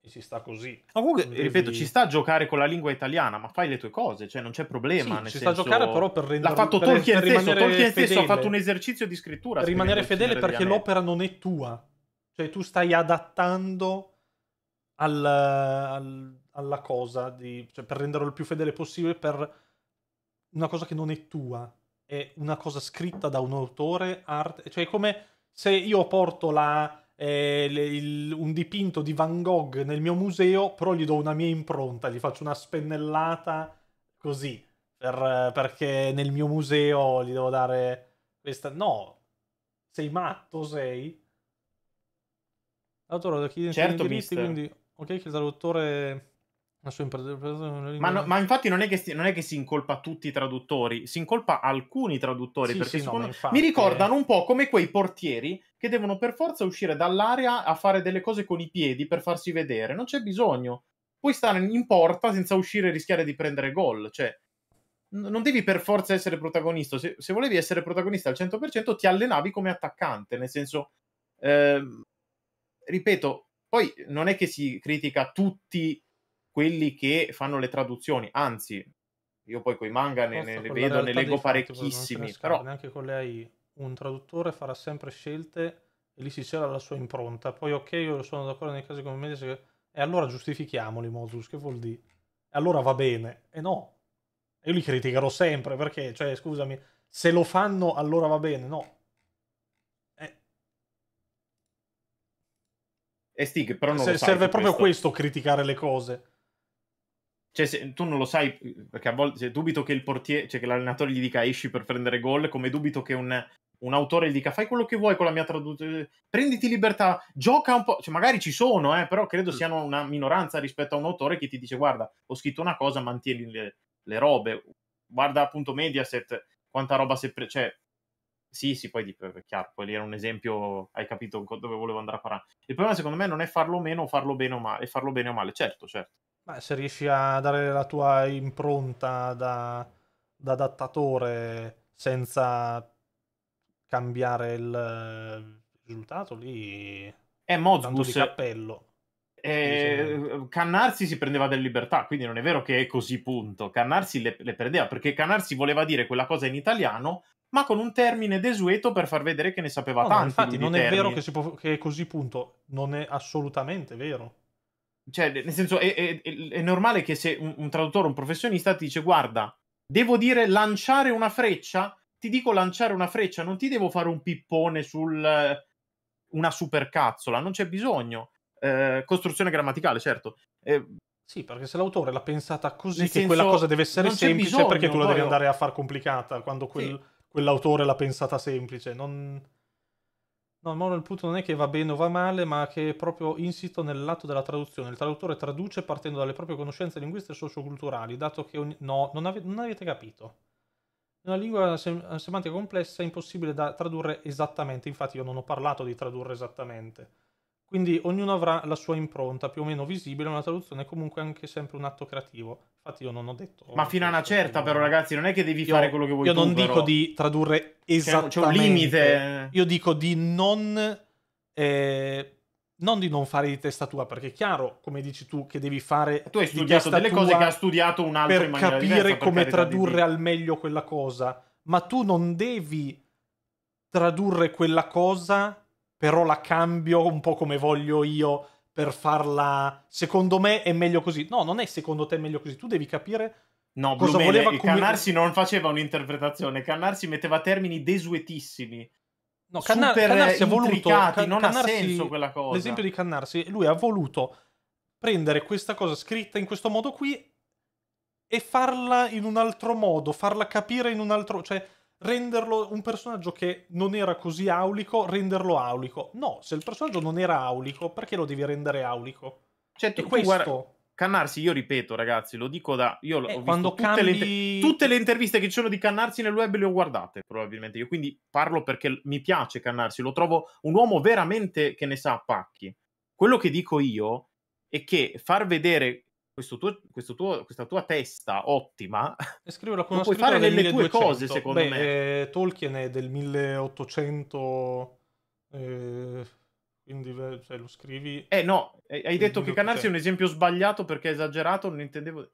e si sta così. Ma comunque, Quindi... ripeto, ci sta a giocare con la lingua italiana, ma fai le tue cose, cioè non c'è problema. Sì, ci senso... sta a giocare però per rendere... L'ha fatto per, Tolkien per stesso, Tolkien stesso ha fatto un esercizio di scrittura. Per rimanere fedele perché l'opera non è tua. Cioè tu stai adattando al, al, alla cosa, di, cioè, per renderlo il più fedele possibile per una cosa che non è tua. È una cosa scritta da un autore, art... cioè è come se io porto la eh, il, un dipinto di Van Gogh nel mio museo, però gli do una mia impronta, gli faccio una spennellata così, per, perché nel mio museo gli devo dare questa... No, sei matto, sei? L'autore lo chiede certo, in quindi... Ok, che l'autore ma, no, ma, infatti non è, si, non è, che si, incolpa tutti i traduttori, si incolpa alcuni traduttori sì, perché sì, no, infatti... mi ricordano un po' come quei portieri che devono per forza uscire dall'area a fare delle cose con i piedi per farsi vedere. Non c'è bisogno. Puoi stare in porta senza uscire e rischiare di prendere gol. Cioè, non devi per forza essere protagonista. Se, se volevi essere protagonista al 100%, ti allenavi come attaccante. Nel senso, eh, ripeto, poi non è che si critica tutti quelli che fanno le traduzioni, anzi, io poi coi manga ne, ne vedo, ne leggo parecchissimi. Però neanche con le AI, un traduttore farà sempre scelte e lì si c'era la sua impronta. Poi, ok, io sono d'accordo nei casi come Mendes, e allora giustifichiamoli, Modus, che vuol dire? E allora va bene, e no. Io li criticherò sempre perché, cioè, scusami, se lo fanno allora va bene, no. Eh. eh e Stig, però non se, serve proprio questo criticare le cose cioè, se, tu non lo sai, perché a volte cioè, dubito che il portiere, cioè che l'allenatore gli dica esci per prendere gol, come dubito che un, un autore gli dica fai quello che vuoi con la mia traduzione, prenditi libertà, gioca un po', cioè magari ci sono, eh, però credo mm. siano una minoranza rispetto a un autore che ti dice guarda, ho scritto una cosa, mantieni le, le robe, guarda appunto Mediaset, quanta roba si pre- cioè, sì, sì, poi dico, chiaro, poi lì era un esempio, hai capito dove volevo andare a parlare. Il problema secondo me non è farlo meno o farlo bene o male, è farlo bene o male, certo, certo. Beh, se riesci a dare la tua impronta da, da adattatore senza cambiare il risultato, lì è eh, Mozbus, tanto cappello. Eh, Cannarsi si prendeva delle libertà, quindi non è vero che è così, punto. Cannarsi le, le, prendeva perché Cannarsi voleva dire quella cosa in italiano, ma con un termine desueto per far vedere che ne sapeva no, tanto. No, infatti, non è termini. vero che, può, che, è così, punto. Non è assolutamente vero. Cioè, nel senso, è, è, è normale che se un, un, traduttore, un professionista ti dice, guarda, devo dire lanciare una freccia, ti dico lanciare una freccia, non ti devo fare un pippone sul una supercazzola, non c'è bisogno. Eh, costruzione grammaticale, certo. Eh, sì, perché se l'autore l'ha pensata così, che senso, quella cosa deve essere semplice, bisogno, perché tu la devi andare a far complicata quando quel, sì. quell'autore l'ha pensata semplice. Non... No, il punto non è che va bene o va male, ma che è proprio insito nell'atto della traduzione. Il traduttore traduce partendo dalle proprie conoscenze linguistiche e socioculturali, dato che ogni... No, non, ave... non avete capito. Una lingua sem semantica complessa è impossibile da tradurre esattamente, infatti io non ho parlato di tradurre esattamente. Quindi ognuno avrà la sua impronta più o meno visibile, una traduzione è comunque anche sempre un atto creativo. Infatti io non ho detto... Ma fino a una certa però ragazzi, non è che devi io, fare quello che vuoi. Io tu, non però. dico di tradurre esattamente... C'è un limite. Io dico di non... Eh, non di non fare di testa tua, perché è chiaro, come dici tu, che devi fare. Tu hai studiato delle cose che ha studiato un altro per capire diversa, per come tradurre di... al meglio quella cosa, ma tu non devi tradurre quella cosa però la cambio un po' come voglio io per farla. Secondo me è meglio così. No, non è secondo te meglio così. Tu devi capire. No, cosa voleva comu- Cannarsi non faceva un'interpretazione, Cannarsi metteva termini desuetissimi. No, Canna- Cannarsi ha voluto. Can- non Cannarsi, ha senso quella cosa. L'esempio di Cannarsi, lui ha voluto prendere questa cosa scritta in questo modo qui e farla in un altro modo, farla capire in un altro. cioè renderlo un personaggio che non era così aulico, renderlo aulico. No, se il personaggio non era aulico, perché lo devi rendere aulico? Cioè, tu, questo... Guarda, Cannarsi, io ripeto, ragazzi, lo dico da. Io eh, ho quando tutte, cambi... le inter... tutte le interviste che ci sono di Cannarsi nel web le ho guardate, probabilmente. Io quindi parlo perché mi piace Cannarsi, lo trovo un uomo veramente che ne sa a pacchi. Quello che dico io è che far vedere questo tuo, tuo, questa tua testa ottima Descriverla come puoi fare delle tue cose, secondo Beh, me. Eh, Tolkien è del 1800, eh, quindi cioè, lo scrivi... Eh no, eh, hai detto che Canarsi è un esempio sbagliato perché è esagerato, non intendevo...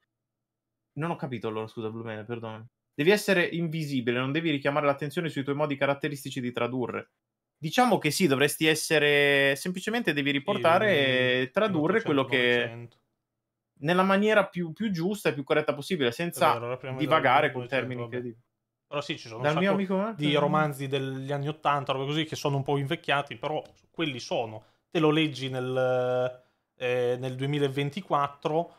Non ho capito allora, scusa Blumene, perdono. Devi essere invisibile, non devi richiamare l'attenzione sui tuoi modi caratteristici di tradurre. Diciamo che sì, dovresti essere... Semplicemente devi riportare e tradurre 1800, quello che... 900 nella maniera più, più, giusta e più corretta possibile, senza vero, divagare con termini incredibili. Però sì, ci sono Dal un mio amico Marco, di romanzi degli anni Ottanta, robe così, che sono un po' invecchiati, però quelli sono. Te lo leggi nel, eh, nel 2024,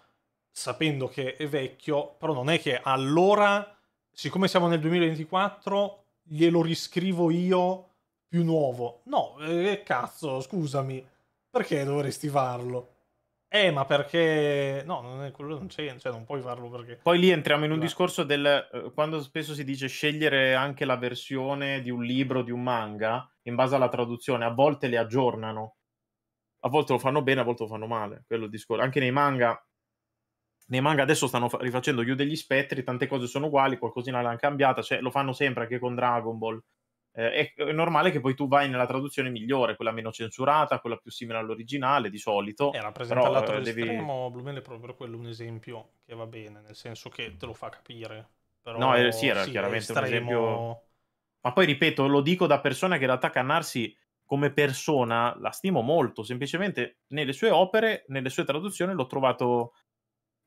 sapendo che è vecchio, però non è che allora, siccome siamo nel 2024, glielo riscrivo io più nuovo. No, eh, cazzo, scusami, perché dovresti farlo? Eh, ma perché... No, non è, quello non c'è, cioè non puoi farlo perché... Poi lì entriamo in un esatto. discorso del... Eh, quando spesso si dice scegliere anche la versione di un libro, di un manga, in base alla traduzione, a volte le aggiornano. A volte lo fanno bene, a volte lo fanno male. Quello discorso. Anche nei manga... Nei manga adesso stanno rifacendo Yu degli Spettri, tante cose sono uguali, qualcosina l'hanno cambiata, cioè, lo fanno sempre anche con Dragon Ball eh, è, è, normale che poi tu vai nella traduzione migliore, quella meno censurata, quella più simile all'originale di solito. E eh, rappresenta però, l'altro eh, devi... estremo, Blumel è proprio quello un esempio che va bene, nel senso che te lo fa capire. Però, no, eh, sì, era sì, chiaramente estremo... un esempio... Ma poi ripeto, lo dico da persona che in realtà Cannarsi come persona la stimo molto, semplicemente nelle sue opere, nelle sue traduzioni l'ho trovato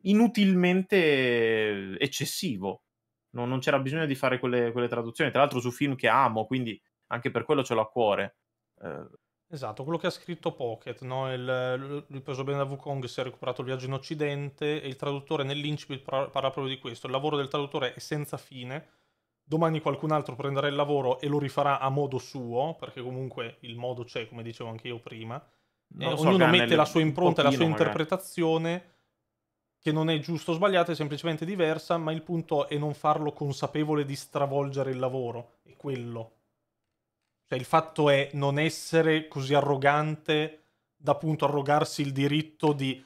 inutilmente eccessivo non, non c'era bisogno di fare quelle, quelle, traduzioni, tra l'altro su film che amo, quindi anche per quello ce l'ho a cuore. Eh... Esatto, quello che ha scritto Pocket, no? il, lui preso bene da Wukong, si è recuperato il viaggio in Occidente e il traduttore nell'incipit parla proprio di questo, il lavoro del traduttore è senza fine, domani qualcun altro prenderà il lavoro e lo rifarà a modo suo, perché comunque il modo c'è, come dicevo anche io prima, eh, so, ognuno mette la sua impronta e la sua interpretazione. Magari che non è giusto o sbagliato, è semplicemente diversa, ma il punto è non farlo consapevole di stravolgere il lavoro, è quello. Cioè il fatto è non essere così arrogante da appunto arrogarsi il diritto di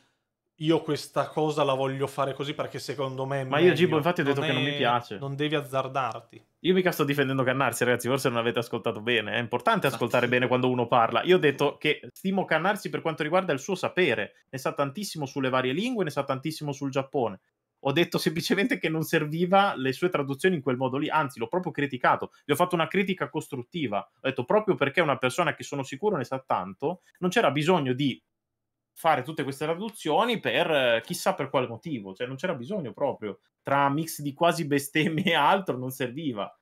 io questa cosa la voglio fare così perché secondo me... È Ma io Gibo infatti ho detto è... che non mi piace. Non devi azzardarti. Io mica sto difendendo Cannarsi, ragazzi, forse non avete ascoltato bene. È importante ascoltare bene quando uno parla. Io ho detto che stimo Cannarsi per quanto riguarda il suo sapere. Ne sa tantissimo sulle varie lingue, ne sa tantissimo sul Giappone. Ho detto semplicemente che non serviva le sue traduzioni in quel modo lì, anzi l'ho proprio criticato. Gli ho fatto una critica costruttiva. Ho detto proprio perché una persona che sono sicuro ne sa tanto, non c'era bisogno di fare tutte queste traduzioni per eh, chissà per quale motivo, cioè non c'era bisogno proprio, tra mix di quasi bestemmie e altro non serviva.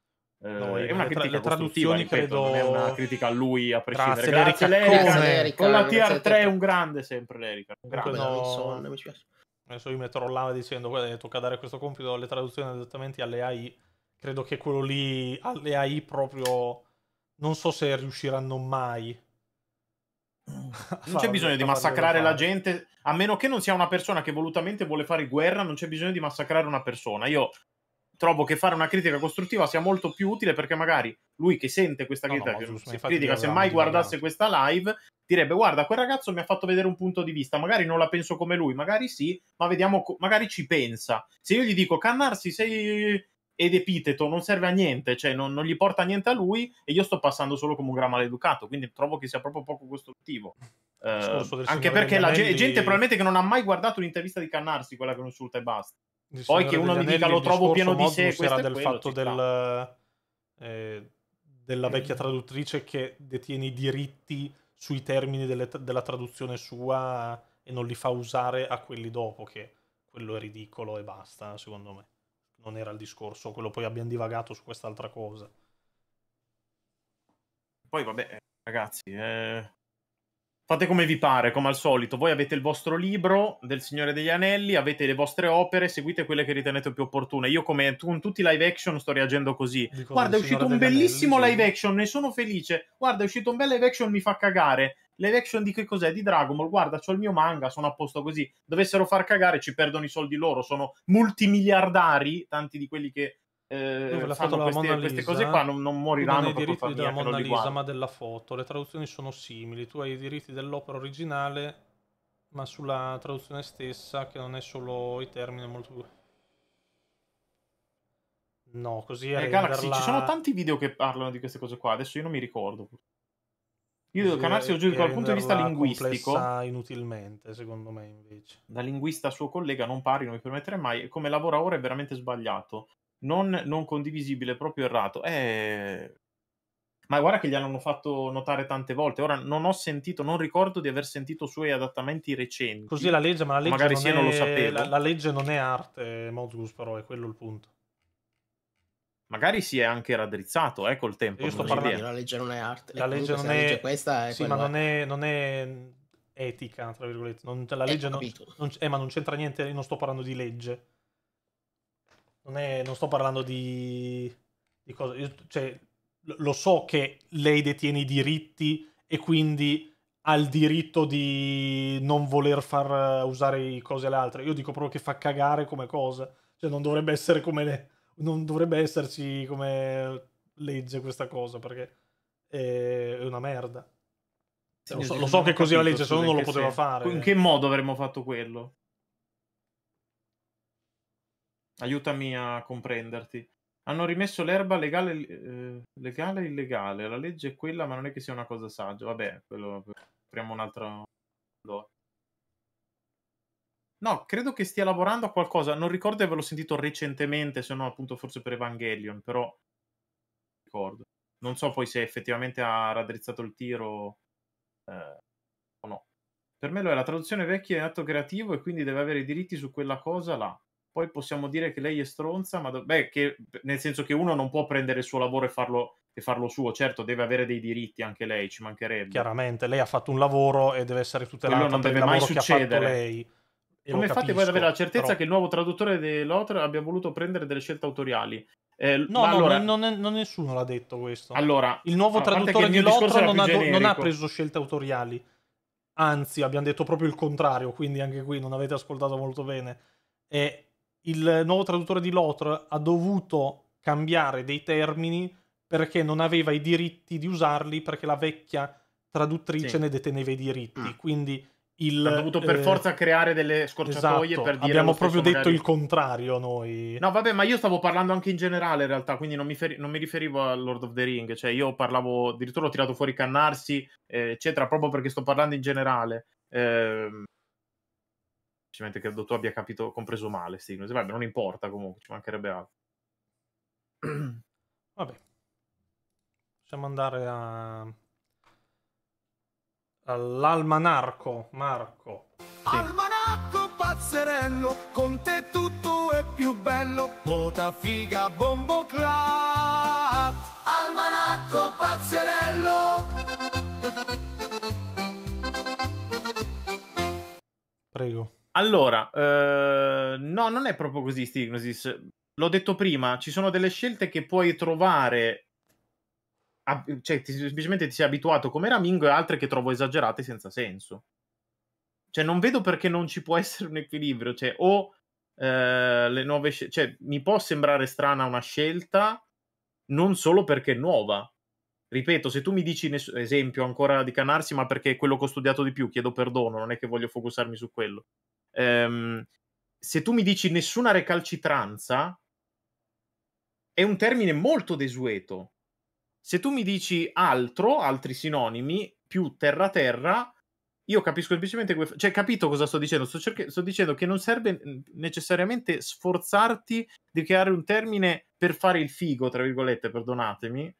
Eh, no, è una critica tra, traduzioni credo... non è una critica a lui a prescindere tra grazie l'Erica con la TR3 un grande sempre l'Erica un grande no, Nixon, adesso io mi trollava dicendo guarda tocca dare questo compito alle traduzioni esattamente alle AI credo che quello lì alle AI proprio non so se riusciranno mai Non c'è bisogno di massacrare la gente, a meno che non sia una persona che volutamente vuole fare guerra, non c'è bisogno di massacrare una persona. Io trovo che fare una critica costruttiva sia molto più utile perché magari lui che sente questa critica, no, no, se critica, se mai guardasse questa live, direbbe guarda quel ragazzo mi ha fatto vedere un punto di vista, magari non la penso come lui, magari sì, ma vediamo, magari ci pensa. Se io gli dico Cannarsi sei ed epiteto non serve a niente, cioè non, non, gli porta niente a lui e io sto passando solo come un gran maleducato, quindi trovo che sia proprio poco costruttivo. Eh, anche perché la gente, gente probabilmente che non ha mai guardato l'intervista di Cannarsi, quella che lo insulta e basta. Poi che uno mi dica lo trovo pieno di sé, questo era del quello, fatto del, eh, della vecchia traduttrice che detiene i diritti sui termini delle, della traduzione sua e non li fa usare a quelli dopo, che quello è ridicolo e basta, secondo me non era il discorso, quello poi abbiamo divagato su quest'altra cosa. Poi vabbè, ragazzi, eh, Fate come vi pare, come al solito. Voi avete il vostro libro del Signore degli Anelli, avete le vostre opere, seguite quelle che ritenete più opportune. Io, come con tutti i live action, sto reagendo così. Dico, Guarda, è uscito un bellissimo Anelli, live action, ne sono felice. Guarda, è uscito un bel live action, mi fa cagare. Live action di che cos'è? Di Dragon Ball. Guarda, c'ho il mio manga, sono a posto così. Dovessero far cagare, ci perdono i soldi loro. Sono multimiliardari, tanti di quelli che eh, la foto queste, Lisa, queste, cose qua non, non moriranno non hai i diritti mia, della Mona Lisa ma della foto le traduzioni sono simili tu hai i diritti dell'opera originale ma sulla traduzione stessa che non è solo i termini molto no così è eh, Galaxy ci sono tanti video che parlano di queste cose qua adesso io non mi ricordo io devo canarsi giudico dal punto di vista linguistico. inutilmente, secondo me, invece. Da linguista suo collega non pari, non mi permetterei mai. Come lavora ora è veramente sbagliato non, non condivisibile, proprio errato. Eh, ma guarda che gliel'hanno fatto notare tante volte. Ora non ho sentito, non ricordo di aver sentito suoi adattamenti recenti. Così la legge, ma la legge, Magari non, sì, è, non lo sapevo. La, la legge non è arte, Mozgus, però è quello il punto. Magari si è anche raddrizzato eh, col tempo. Io sto parlando. La legge non è arte. La eh, legge non è. Legge questa è sì, ma non è, non è, etica, tra virgolette. Non, cioè la eh, legge eh, non, non, eh, ma non c'entra niente. Io non sto parlando di legge non, è, non sto parlando di, di cosa. Io, cioè, lo so che lei detiene i diritti e quindi ha il diritto di non voler far eh, usare cose alle altre. Io dico proprio che fa cagare come cosa. Cioè, non dovrebbe essere come. Le, non dovrebbe esserci come legge questa cosa perché è una merda. Sì, lo, so, lo so, che così la legge, se no non lo poteva sì. fare. In che modo avremmo fatto quello? aiutami a comprenderti. Hanno rimesso l'erba legale, eh, legale e illegale. La legge è quella, ma non è che sia una cosa saggia. Vabbè, quello apriamo un altro. No, credo che stia lavorando a qualcosa. Non ricordo di averlo sentito recentemente, se no, appunto, forse per Evangelion, però. Ricordo. Non so poi se effettivamente ha raddrizzato il tiro eh, o no. Per me lo è la traduzione vecchia è atto creativo e quindi deve avere i diritti su quella cosa là poi possiamo dire che lei è stronza, ma do- beh, che, nel senso che uno non può prendere il suo lavoro e farlo, e farlo, suo, certo deve avere dei diritti anche lei, ci mancherebbe. Chiaramente, lei ha fatto un lavoro e deve essere tutelata Quello non deve mai succedere. lei. Come fate voi ad avere la certezza però... che il nuovo traduttore di dell'Otter abbia voluto prendere delle scelte autoriali? Eh, no, no allora... non, non, nessuno l'ha detto questo. Allora, il nuovo traduttore di Lotro non, non ha preso scelte autoriali. Anzi, abbiamo detto proprio il contrario, quindi anche qui non avete ascoltato molto bene. E il nuovo traduttore di Lothar ha dovuto cambiare dei termini perché non aveva i diritti di usarli perché la vecchia traduttrice sì. ne deteneva i diritti. Ah. Quindi il, ha dovuto per eh, forza creare delle scorciatoie esatto, per dire abbiamo proprio detto magari... il contrario noi no vabbè ma io stavo parlando anche in generale in realtà quindi non mi, feri- non mi riferivo a Lord of the Ring cioè io parlavo addirittura ho tirato fuori Cannarsi eh, eccetera proprio perché sto parlando in generale eh, semplicemente credo tu abbia capito, compreso male Stignos. Vabbè, non importa comunque, ci mancherebbe altro. Vabbè. Possiamo andare a... all'almanarco, Marco. Sì. Almanarco pazzerello, con te tutto è più bello, Pota figa bombo clap. Almanarco pazzerello. Prego. Allora, eh, no, non è proprio così Stignosis. L'ho detto prima, ci sono delle scelte che puoi trovare, a, cioè ti, semplicemente ti sei abituato come Ramingo e altre che trovo esagerate senza senso. Cioè non vedo perché non ci può essere un equilibrio, cioè o eh, le nuove scelte, cioè mi può sembrare strana una scelta non solo perché è nuova. Ripeto, se tu mi dici ness- esempio ancora di Canarsi, ma perché è quello che ho studiato di più, chiedo perdono, non è che voglio focussarmi su quello ehm, se tu mi dici nessuna recalcitranza, è un termine molto desueto. Se tu mi dici altro, altri sinonimi, più terra-terra, io capisco semplicemente... Que... Cioè, capito cosa sto dicendo? Sto, cerch... sto dicendo che non serve necessariamente sforzarti di creare un termine per fare il figo, tra virgolette, perdonatemi,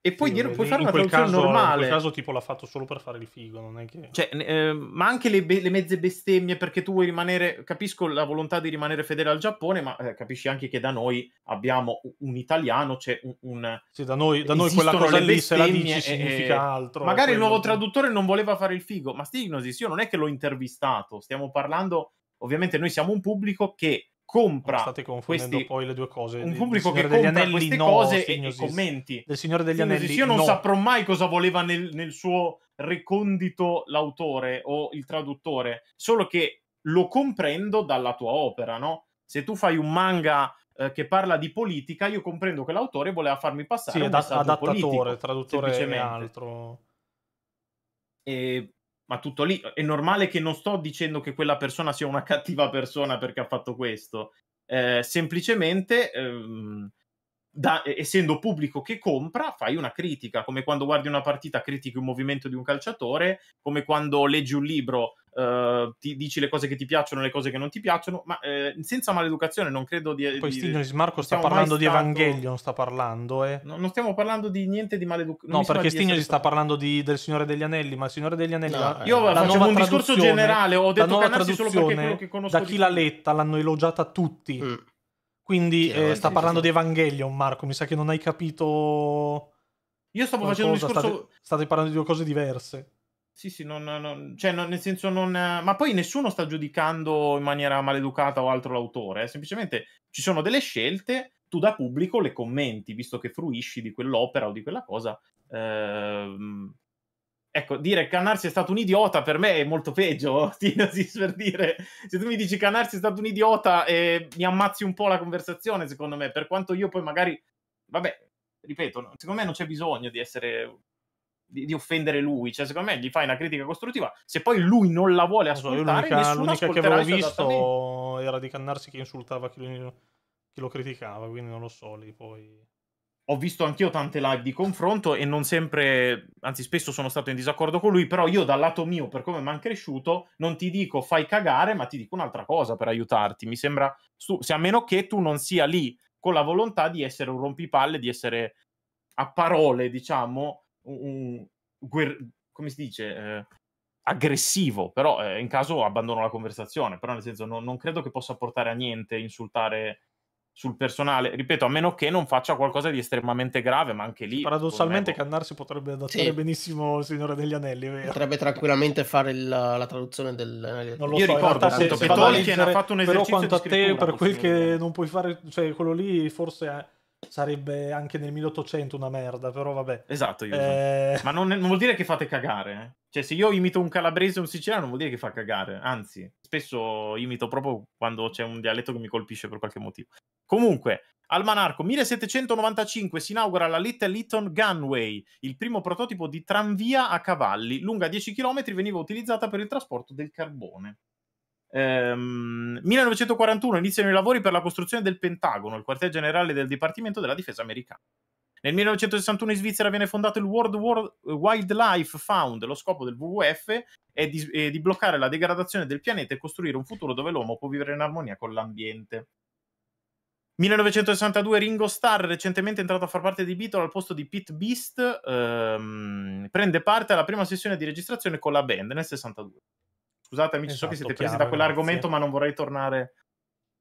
e poi sì, dire, puoi fare una traduzione caso, normale. In quel caso, tipo, l'ha fatto solo per fare il figo, non è che. Cioè, eh, ma anche le, be- le, mezze bestemmie, perché tu vuoi rimanere. Capisco la volontà di rimanere fedele al Giappone, ma eh, capisci anche che da noi abbiamo un italiano, c'è cioè un. un... Sì, da noi, da noi quella cosa lì, se la dici, e, altro. Magari il nuovo traduttore non voleva fare il figo, ma Stignosis, io non è che l'ho intervistato, stiamo parlando. Ovviamente, noi siamo un pubblico che compra state questi, poi le due cose un pubblico che compra anelli, queste no, cose Signosis, e, e commenti del Signore degli Signosis, Anelli io non no. saprò mai cosa voleva nel, nel suo recondito l'autore o il traduttore solo che lo comprendo dalla tua opera no? se tu fai un manga eh, che parla di politica, io comprendo che l'autore voleva farmi passare sì, un adattatore, politico, traduttore e altro. E ma tutto lì è normale che non sto dicendo che quella persona sia una cattiva persona perché ha fatto questo. Eh, semplicemente ehm, da, essendo pubblico che compra, fai una critica, come quando guardi una partita critichi un movimento di un calciatore, come quando leggi un libro eh, ti dici le cose che ti piacciono e le cose che non ti piacciono, ma eh, senza maleducazione non credo di... Poi Stinoris Marco sta parlando di stato... Evangelion, sta parlando... Eh. No, non stiamo parlando di niente di maleducazione. No, perché Stinoris sta parlando di, del Signore degli Anelli, ma il Signore degli Anelli... No, la, eh. io la facevo un discorso generale, ho detto canassi solo perché quello che conosco... Da chi di... l'ha letta, l'hanno elogiata tutti. Mm quindi eh, sta parlando di Evangelion, Marco. Mi sa che non hai capito. Io stavo qualcosa. facendo un discorso. State, state, parlando di due cose diverse. Sì, sì, non, non, cioè, non, nel senso non. Ma poi nessuno sta giudicando in maniera maleducata o altro l'autore. Eh. Semplicemente ci sono delle scelte, tu da pubblico le commenti, visto che fruisci di quell'opera o di quella cosa. Ehm, Ecco, dire che Canarsi è stato un idiota per me è molto peggio, Tinasis, per dire. Se tu mi dici Canarsi è stato un idiota, eh, mi ammazzi un po' la conversazione, secondo me, per quanto io poi magari... Vabbè, ripeto, secondo me non c'è bisogno di essere... Di, di offendere lui, cioè secondo me gli fai una critica costruttiva, se poi lui non la vuole assolutamente l'unica, l'unica che avevo visto era di Canarsi che insultava chi lo, chi lo criticava, quindi non lo so lì poi ho visto anch'io tante live di confronto e non sempre, anzi spesso sono stato in disaccordo con lui, però io dal lato mio, per come mi hanno cresciuto, non ti dico fai cagare, ma ti dico un'altra cosa per aiutarti. Mi sembra, stu- se a meno che tu non sia lì con la volontà di essere un rompipalle, di essere a parole, diciamo, un, un come si dice, eh, aggressivo, però eh, in caso abbandono la conversazione, però nel senso non, non credo che possa portare a niente insultare sul personale, ripeto, a meno che non faccia qualcosa di estremamente grave, ma anche lì... Paradossalmente boh. Cannar si potrebbe adattare sì. benissimo Signore degli Anelli, vero? Potrebbe tranquillamente fare il, la traduzione del... Non lo Io so, ricordo appunto che Tolkien ha fatto un esercizio Però quanto a te, per quel che non puoi fare, cioè quello lì forse sarebbe anche nel 1800 una merda, però vabbè. Esatto, eh... ma non, non, vuol dire che fate cagare. Eh? Cioè, se io imito un calabrese o un siciliano, non vuol dire che fa cagare. Anzi, spesso imito proprio quando c'è un dialetto che mi colpisce per qualche motivo. Comunque, al Manarco 1795 si inaugura la Little Eaton Gunway, il primo prototipo di tranvia a cavalli, lunga 10 km, veniva utilizzata per il trasporto del carbone. Ehm, 1941 iniziano i lavori per la costruzione del Pentagono, il quartier generale del Dipartimento della Difesa americana. Nel 1961 in Svizzera viene fondato il World, World Wildlife Fund. Lo scopo del WWF è di, è di bloccare la degradazione del pianeta e costruire un futuro dove l'uomo può vivere in armonia con l'ambiente. 1962 Ringo Starr, recentemente entrato a far parte di Beatle al posto di Pete Beast, ehm, prende parte alla prima sessione di registrazione con la band nel 62. Scusate amici, esatto, so che siete chiaro, presi da quell'argomento, grazie. ma non vorrei tornare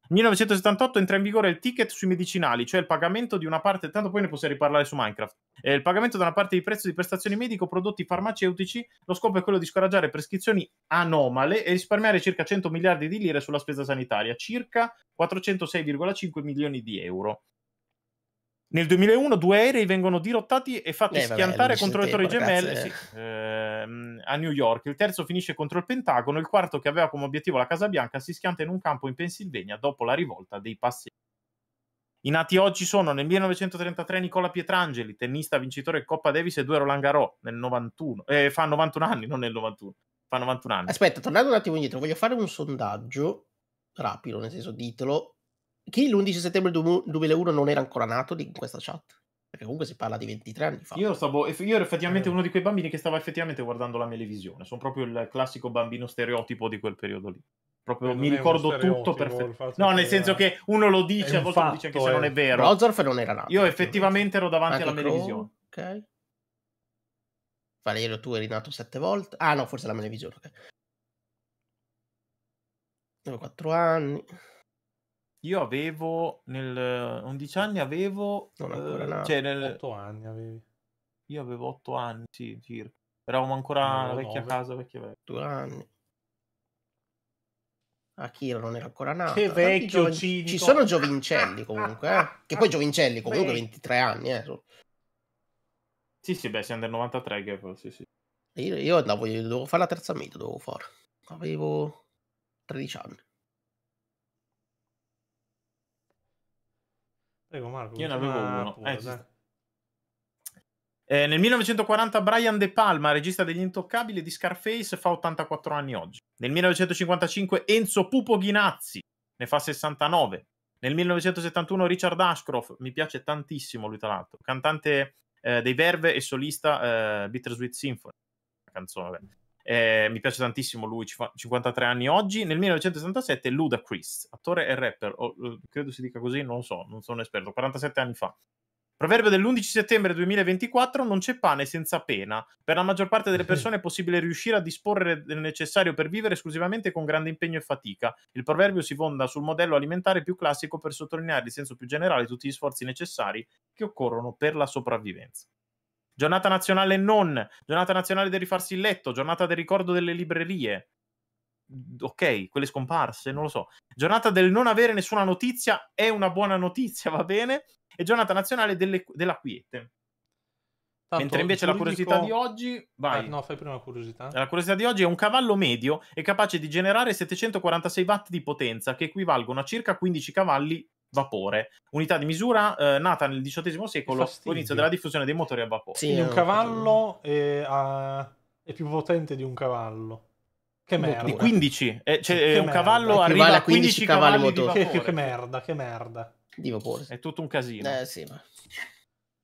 1978 entra in vigore il ticket sui medicinali, cioè il pagamento di una parte, tanto poi ne possiamo riparlare su Minecraft, eh, il pagamento da una parte di prezzo di prestazioni medico prodotti farmaceutici, lo scopo è quello di scoraggiare prescrizioni anomale e risparmiare circa 100 miliardi di lire sulla spesa sanitaria, circa 406,5 milioni di euro. Nel 2001 due aerei vengono dirottati e fatti eh, schiantare vabbè, contro le torri gemelle sì, eh. ehm, a New York. Il terzo finisce contro il Pentagono, il quarto che aveva come obiettivo la Casa Bianca si schianta in un campo in Pennsylvania dopo la rivolta dei passi. I nati oggi sono nel 1933 Nicola Pietrangeli, tennista vincitore Coppa Davis e due Roland Garros nel 91, eh, fa 91 anni, non nel 91, fa 91 anni. Aspetta, tornando un attimo indietro, voglio fare un sondaggio rapido, nel senso ditelo, chi l'11 settembre 2001 non era ancora nato di, in questa chat? Perché comunque si parla di 23 anni fa. Io, stavo, io ero effettivamente eh. uno di quei bambini che stava effettivamente guardando la televisione. Sono proprio il classico bambino stereotipo di quel periodo lì. Proprio mi ricordo tutto perfettamente. No, nel era... senso che uno lo dice, a volte fatto, lo dice anche se non è eh. vero. Rozorf non era nato. Io effettivamente ero davanti anche alla televisione. Ok. Valerio, tu eri nato sette volte. Ah, no, forse la televisione. Ok. Quattro anni. Io avevo nel 11 eh, eh, anni avevo non ancora eh, cioè nel 8 anni avevi. Io avevo 8 anni, sì, circa. Eravamo ancora eh, alla vecchia 9. casa, vecchia vecchia. 2 anni. Akira non era ancora nato. Che vecchio Tanti, Ci sono Giovincelli comunque, eh? Che poi Giovincelli comunque Beh. 23 anni, eh. Sì, sì, beh, siamo del 93 che sì, sì. Io, io andavo, io dovevo fare la terza media, dovevo fare. Avevo 13 anni. Prego Marco. Io ne avevo uno. Pure, eh, sta... eh, nel 1940 Brian De Palma, regista degli Intoccabili di Scarface, fa 84 anni oggi. Nel 1955 Enzo Pupo Ghinazzi ne fa 69. Nel 1971 Richard Ashcroft, mi piace tantissimo lui tra l'altro, cantante eh, dei Verve e solista eh, Bittersweet Symphony, canzone. Eh, mi piace tantissimo lui, 53 anni oggi. Nel 1967 Luda Chris, attore e rapper, o, eh, credo si dica così, non lo so, non sono un esperto, 47 anni fa. Proverbio dell'11 settembre 2024, non c'è pane senza pena. Per la maggior parte delle persone è possibile riuscire a disporre del necessario per vivere esclusivamente con grande impegno e fatica. Il proverbio si fonda sul modello alimentare più classico per sottolineare in senso più generale tutti gli sforzi necessari che occorrono per la sopravvivenza giornata nazionale non, giornata nazionale del rifarsi il letto, giornata del ricordo delle librerie. Ok, quelle scomparse, non lo so. Giornata del non avere nessuna notizia è una buona notizia, va bene? E giornata nazionale delle, della quiete. Tanto Mentre invece la curiosità di oggi. Vai. Eh, no, fai prima la curiosità. La curiosità di oggi è un cavallo medio è capace di generare 746 watt di potenza, che equivalgono a circa 15 cavalli vapore. Unità di misura eh, nata nel XVIII secolo con l'inizio della diffusione dei motori a vapore. Sì, Quindi un cavallo è, a... è, più potente di un cavallo. Che merda. Di 15. Eh, cioè, eh, che un merda. cavallo arriva a 15, 15 cavalli, cavalli motori. Che, che, che, merda, che merda. Di vapore. È tutto un casino. Eh sì, ma...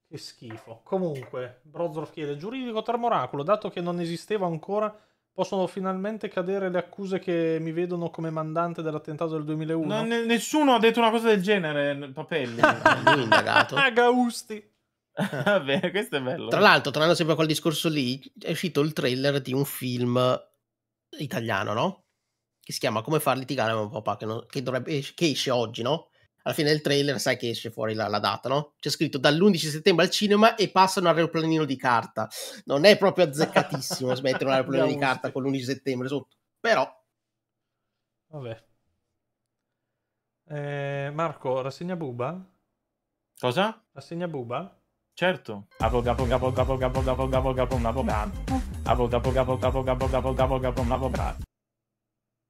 Che schifo. Comunque, Brozor chiede, giuridico Termoraculo, dato che non esisteva ancora possono finalmente cadere le accuse che mi vedono come mandante dell'attentato del 2001. No, nessuno ha detto una cosa del genere, Papelli. Ah, indagato. Ah, Gausti. Vabbè, questo è bello. Tra l'altro, tornando sempre a quel discorso lì, è uscito il trailer di un film italiano, no? Che si chiama Come far litigare mio papà, che, non, che, dovrebbe, che esce oggi, no? alla fine del trailer sai che esce fuori la, la data, no? C'è scritto dall'11 settembre al cinema e passano un aeroplanino di carta. Non è proprio azzeccatissimo smettere un aeroplanino di carta con l'11 settembre sotto, però... Vabbè. Eh, Marco, rassegna Buba? Cosa? Rassegna Buba? Certo. Capo capo capo capo capo capo capo capo capo capo capo capo capo capo capo capo capo capo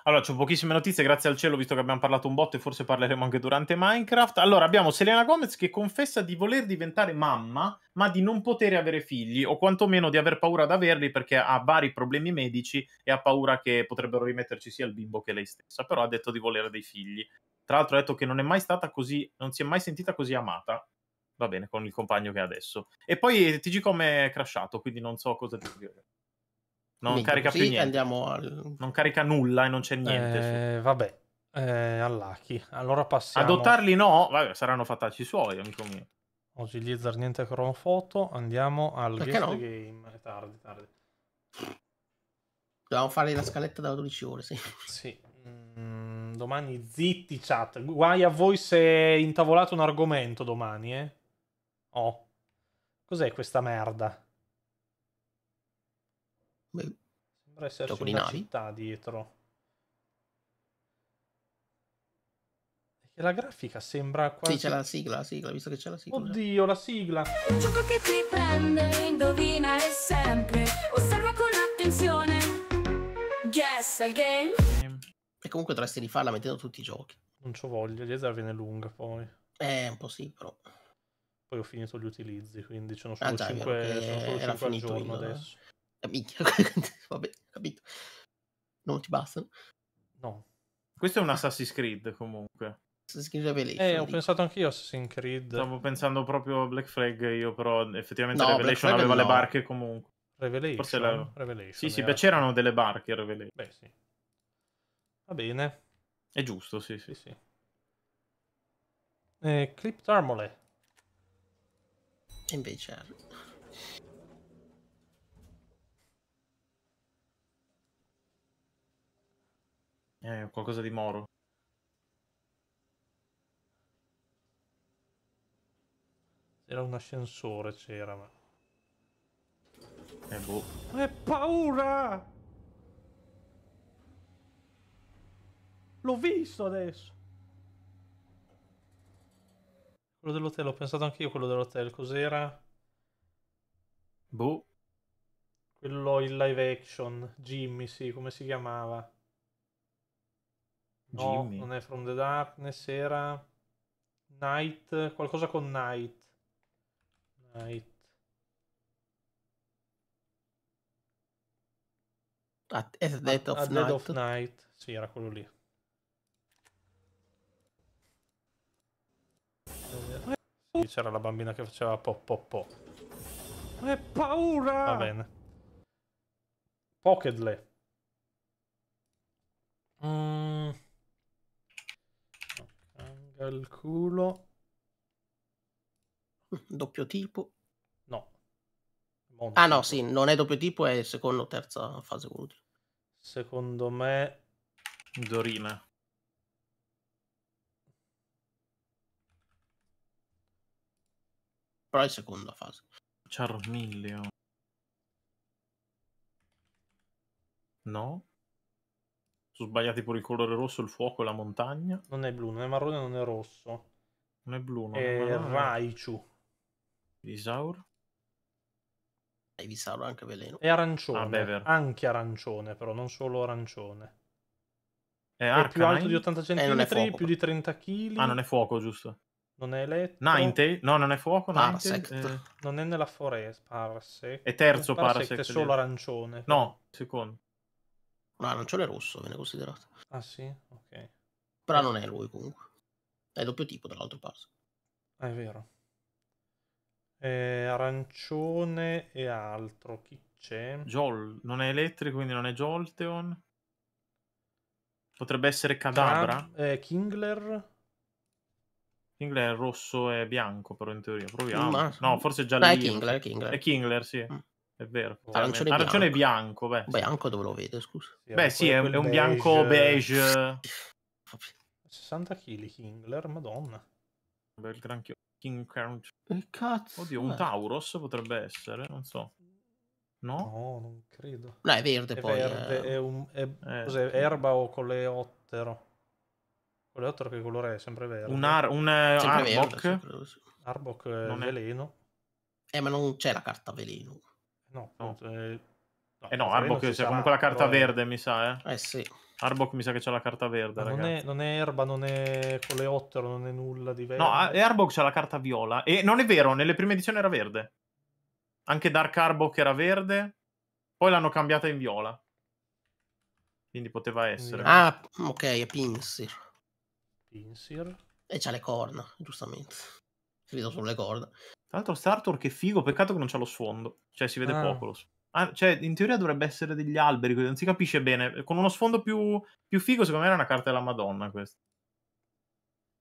allora, c'ho pochissime notizie, grazie al cielo, visto che abbiamo parlato un botto e forse parleremo anche durante Minecraft. Allora, abbiamo Selena Gomez che confessa di voler diventare mamma, ma di non poter avere figli, o quantomeno di aver paura ad averli perché ha vari problemi medici e ha paura che potrebbero rimetterci sia il bimbo che lei stessa. Però ha detto di volere dei figli. Tra l'altro ha detto che non è mai stata così, non si è mai sentita così amata. Va bene, con il compagno che è adesso. E poi TG Com è crashato, quindi non so cosa ti dire. Non Link. carica più niente. Al... Non carica nulla e non c'è niente. Eh, vabbè, eh, all'Aki. Allora passiamo. Adottarli no? Vabbè, saranno fatacci suoi, amico mio. Oggi Lizard niente Chrome Photo. Andiamo al Perché no? Game. È tardi, tardi. Dobbiamo fare la scaletta da 12 ore, sì. Sì. Mm, domani zitti chat. Guai a voi se intavolate un argomento domani, eh. Oh. Cos'è questa merda? Sembra esserci una navi. città dietro. E la grafica sembra quasi... Sì, c'è la sigla, la sigla, visto che c'è la sigla. Oddio, la sigla! Un gioco che ti prende, indovina è sempre. Osserva con attenzione. Guess again. E comunque dovresti rifarla mettendo tutti i giochi. Non c'ho voglia, l'esa viene lunga poi. Eh, un po' sì, però. Poi ho finito gli utilizzi, quindi ce ne sono ah, 5, già, sono solo 5 al giorno il, adesso minchia, vabbè, capito. Non ti bastano. No. Questo è un eh. Assassin's Creed comunque. Assassin's Creed Revelation. Eh, ho pensato anch'io a Assassin's Creed. Stavo pensando proprio a Black Flag io, però effettivamente no, Revelation aveva no. le barche comunque. Revelation? Forse la... Revelation. Sì, sì, eh. beh, c'erano delle barche Revelation. Beh, sì. Va bene. È giusto, sì, sì. sì, Eh, Clip Tarmole. Invece... Eh, Eh, qualcosa di Moro. Era un ascensore, c'era, ma... Eh, boh. È eh, paura! L'ho visto adesso! Quello dell'hotel, ho pensato anch'io quello dell'hotel, cos'era? Boh. Quello in live action, Jimmy, sì, come si chiamava? Jimmy. No, non è From the Darkness, era Night, qualcosa con Night. Night. At, at Dead of, night. of Night. Sì, era quello lì. Sì, c'era la bambina che faceva po po po. È paura! Va bene. Pocketle. Mm. Calculo. Doppio tipo. No. Monte. Ah no, sì, non è doppio tipo, è secondo o terza fase evolutiva. Secondo me... Dorina. Però è seconda fase. Charmilio. No? Sono sbagliati pure il colore rosso, il fuoco e la montagna. Non è blu, non è marrone, non è rosso. Non è blu, non è, è Raichu. Visaur. E Visaur anche veleno. È arancione. Ah, anche arancione, però non solo arancione. È, è più alto di 80 eh, cm, fuoco, più di 30 kg. Ah, non è fuoco, giusto. Non è eletto. Ninetale? No, non è fuoco. Parsect. Eh. Non è nella foresta. Parsec. È terzo Parsect. è solo arancione. No, secondo. No, arancione rosso viene considerato. Ah sì? Ok. Però eh. non è lui comunque. È doppio tipo dall'altro passo. Ah, è vero. Eh, arancione e altro. Chi c'è? Jol. Non è elettrico, quindi non è Jolteon. Potrebbe essere Cadabra. Cad- eh, Kingler. Kingler è rosso e bianco, però in teoria. Proviamo. Mm, ma... No, forse è già lì. No, è Kingler, Kingler. È Kingler, sì. Mm. È vero. Arancione, arancione, bianco. bianco. beh. Bianco dove lo vedo, scusa. Sì, beh, sì, è, un bianco beige. 60 kg Kingler, madonna. Bel granchio. King Crunch. Cazzo. Oddio, un Tauros potrebbe essere, non so. No? No, non credo. No, è verde è poi. Verde, eh. è... un, è, eh, cos'è, sì. erba o coleottero? Coleottero che colore è? Sempre verde. Un, ar- un eh, Arbok? Verde, Arbok eh, è non veleno. Eh, ma non c'è la carta veleno. No, no. Eh, no, eh no Arbok c'è sarà, comunque la carta però... verde, mi sa, eh. Eh sì. Arbok mi sa che c'è la carta verde, non è, non è, erba, non è coleottero, non è nulla di verde. No, Arbok c'è la carta viola. E non è vero, nelle prime edizioni era verde. Anche Dark Arbok era verde. Poi l'hanno cambiata in viola. Quindi poteva essere. Ah, ok, è Pinsir. Pinsir. E c'ha le corna, giustamente si vedono solo Tra l'altro Startor che figo, peccato che non c'ha lo sfondo, cioè si vede ah. poco lo sfondo. Ah, cioè, in teoria dovrebbe essere degli alberi, non si capisce bene. Con uno sfondo più, più figo, secondo me era una carta della Madonna questa.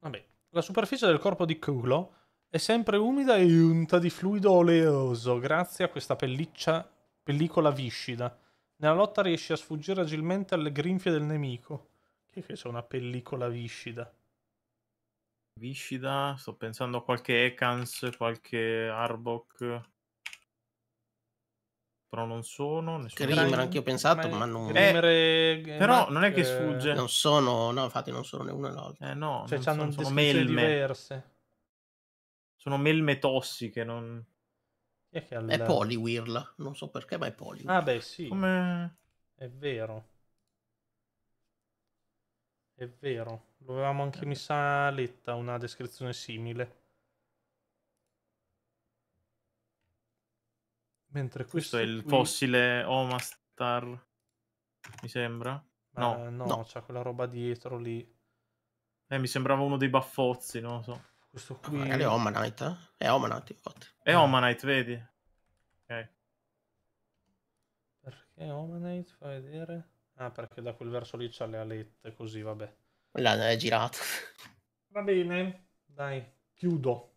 Vabbè, la superficie del corpo di Culo è sempre umida e unta di fluido oleoso grazie a questa pelliccia, pellicola viscida. Nella lotta riesce a sfuggire agilmente alle grinfie del nemico. Che c'è una pellicola viscida? Viscida, sto pensando a qualche Ekans, qualche Arbok. Però non sono. Nessuno. Grimmer, anche io ho pensato, ma, ma non... eh, eh, però non è che sfugge. Non sono, no, infatti non sono né uno né l'altro. Eh no, cioè, hanno sono, sono melme. diverse. Sono melme tossiche, non... È, al... è Poliwhirl, non so perché, ma è Poliwhirl. Ah beh, sì. Come... È vero. È vero, lo avevamo anche, eh. mi letta una descrizione simile. Mentre questo, questo è il qui... fossile Omastar, mi sembra. Eh, no, no, no. c'è quella roba dietro lì. Eh, mi sembrava uno dei baffozzi, non lo so. Questo ah, qui... Ah, è Omanite, eh? È Omanite, infatti. È Omanite, vedi? Ok. Perché Omanite? Fai vedere. Ah, perché da quel verso lì c'ha le alette, così, vabbè. Là è girato. Va bene, dai, chiudo.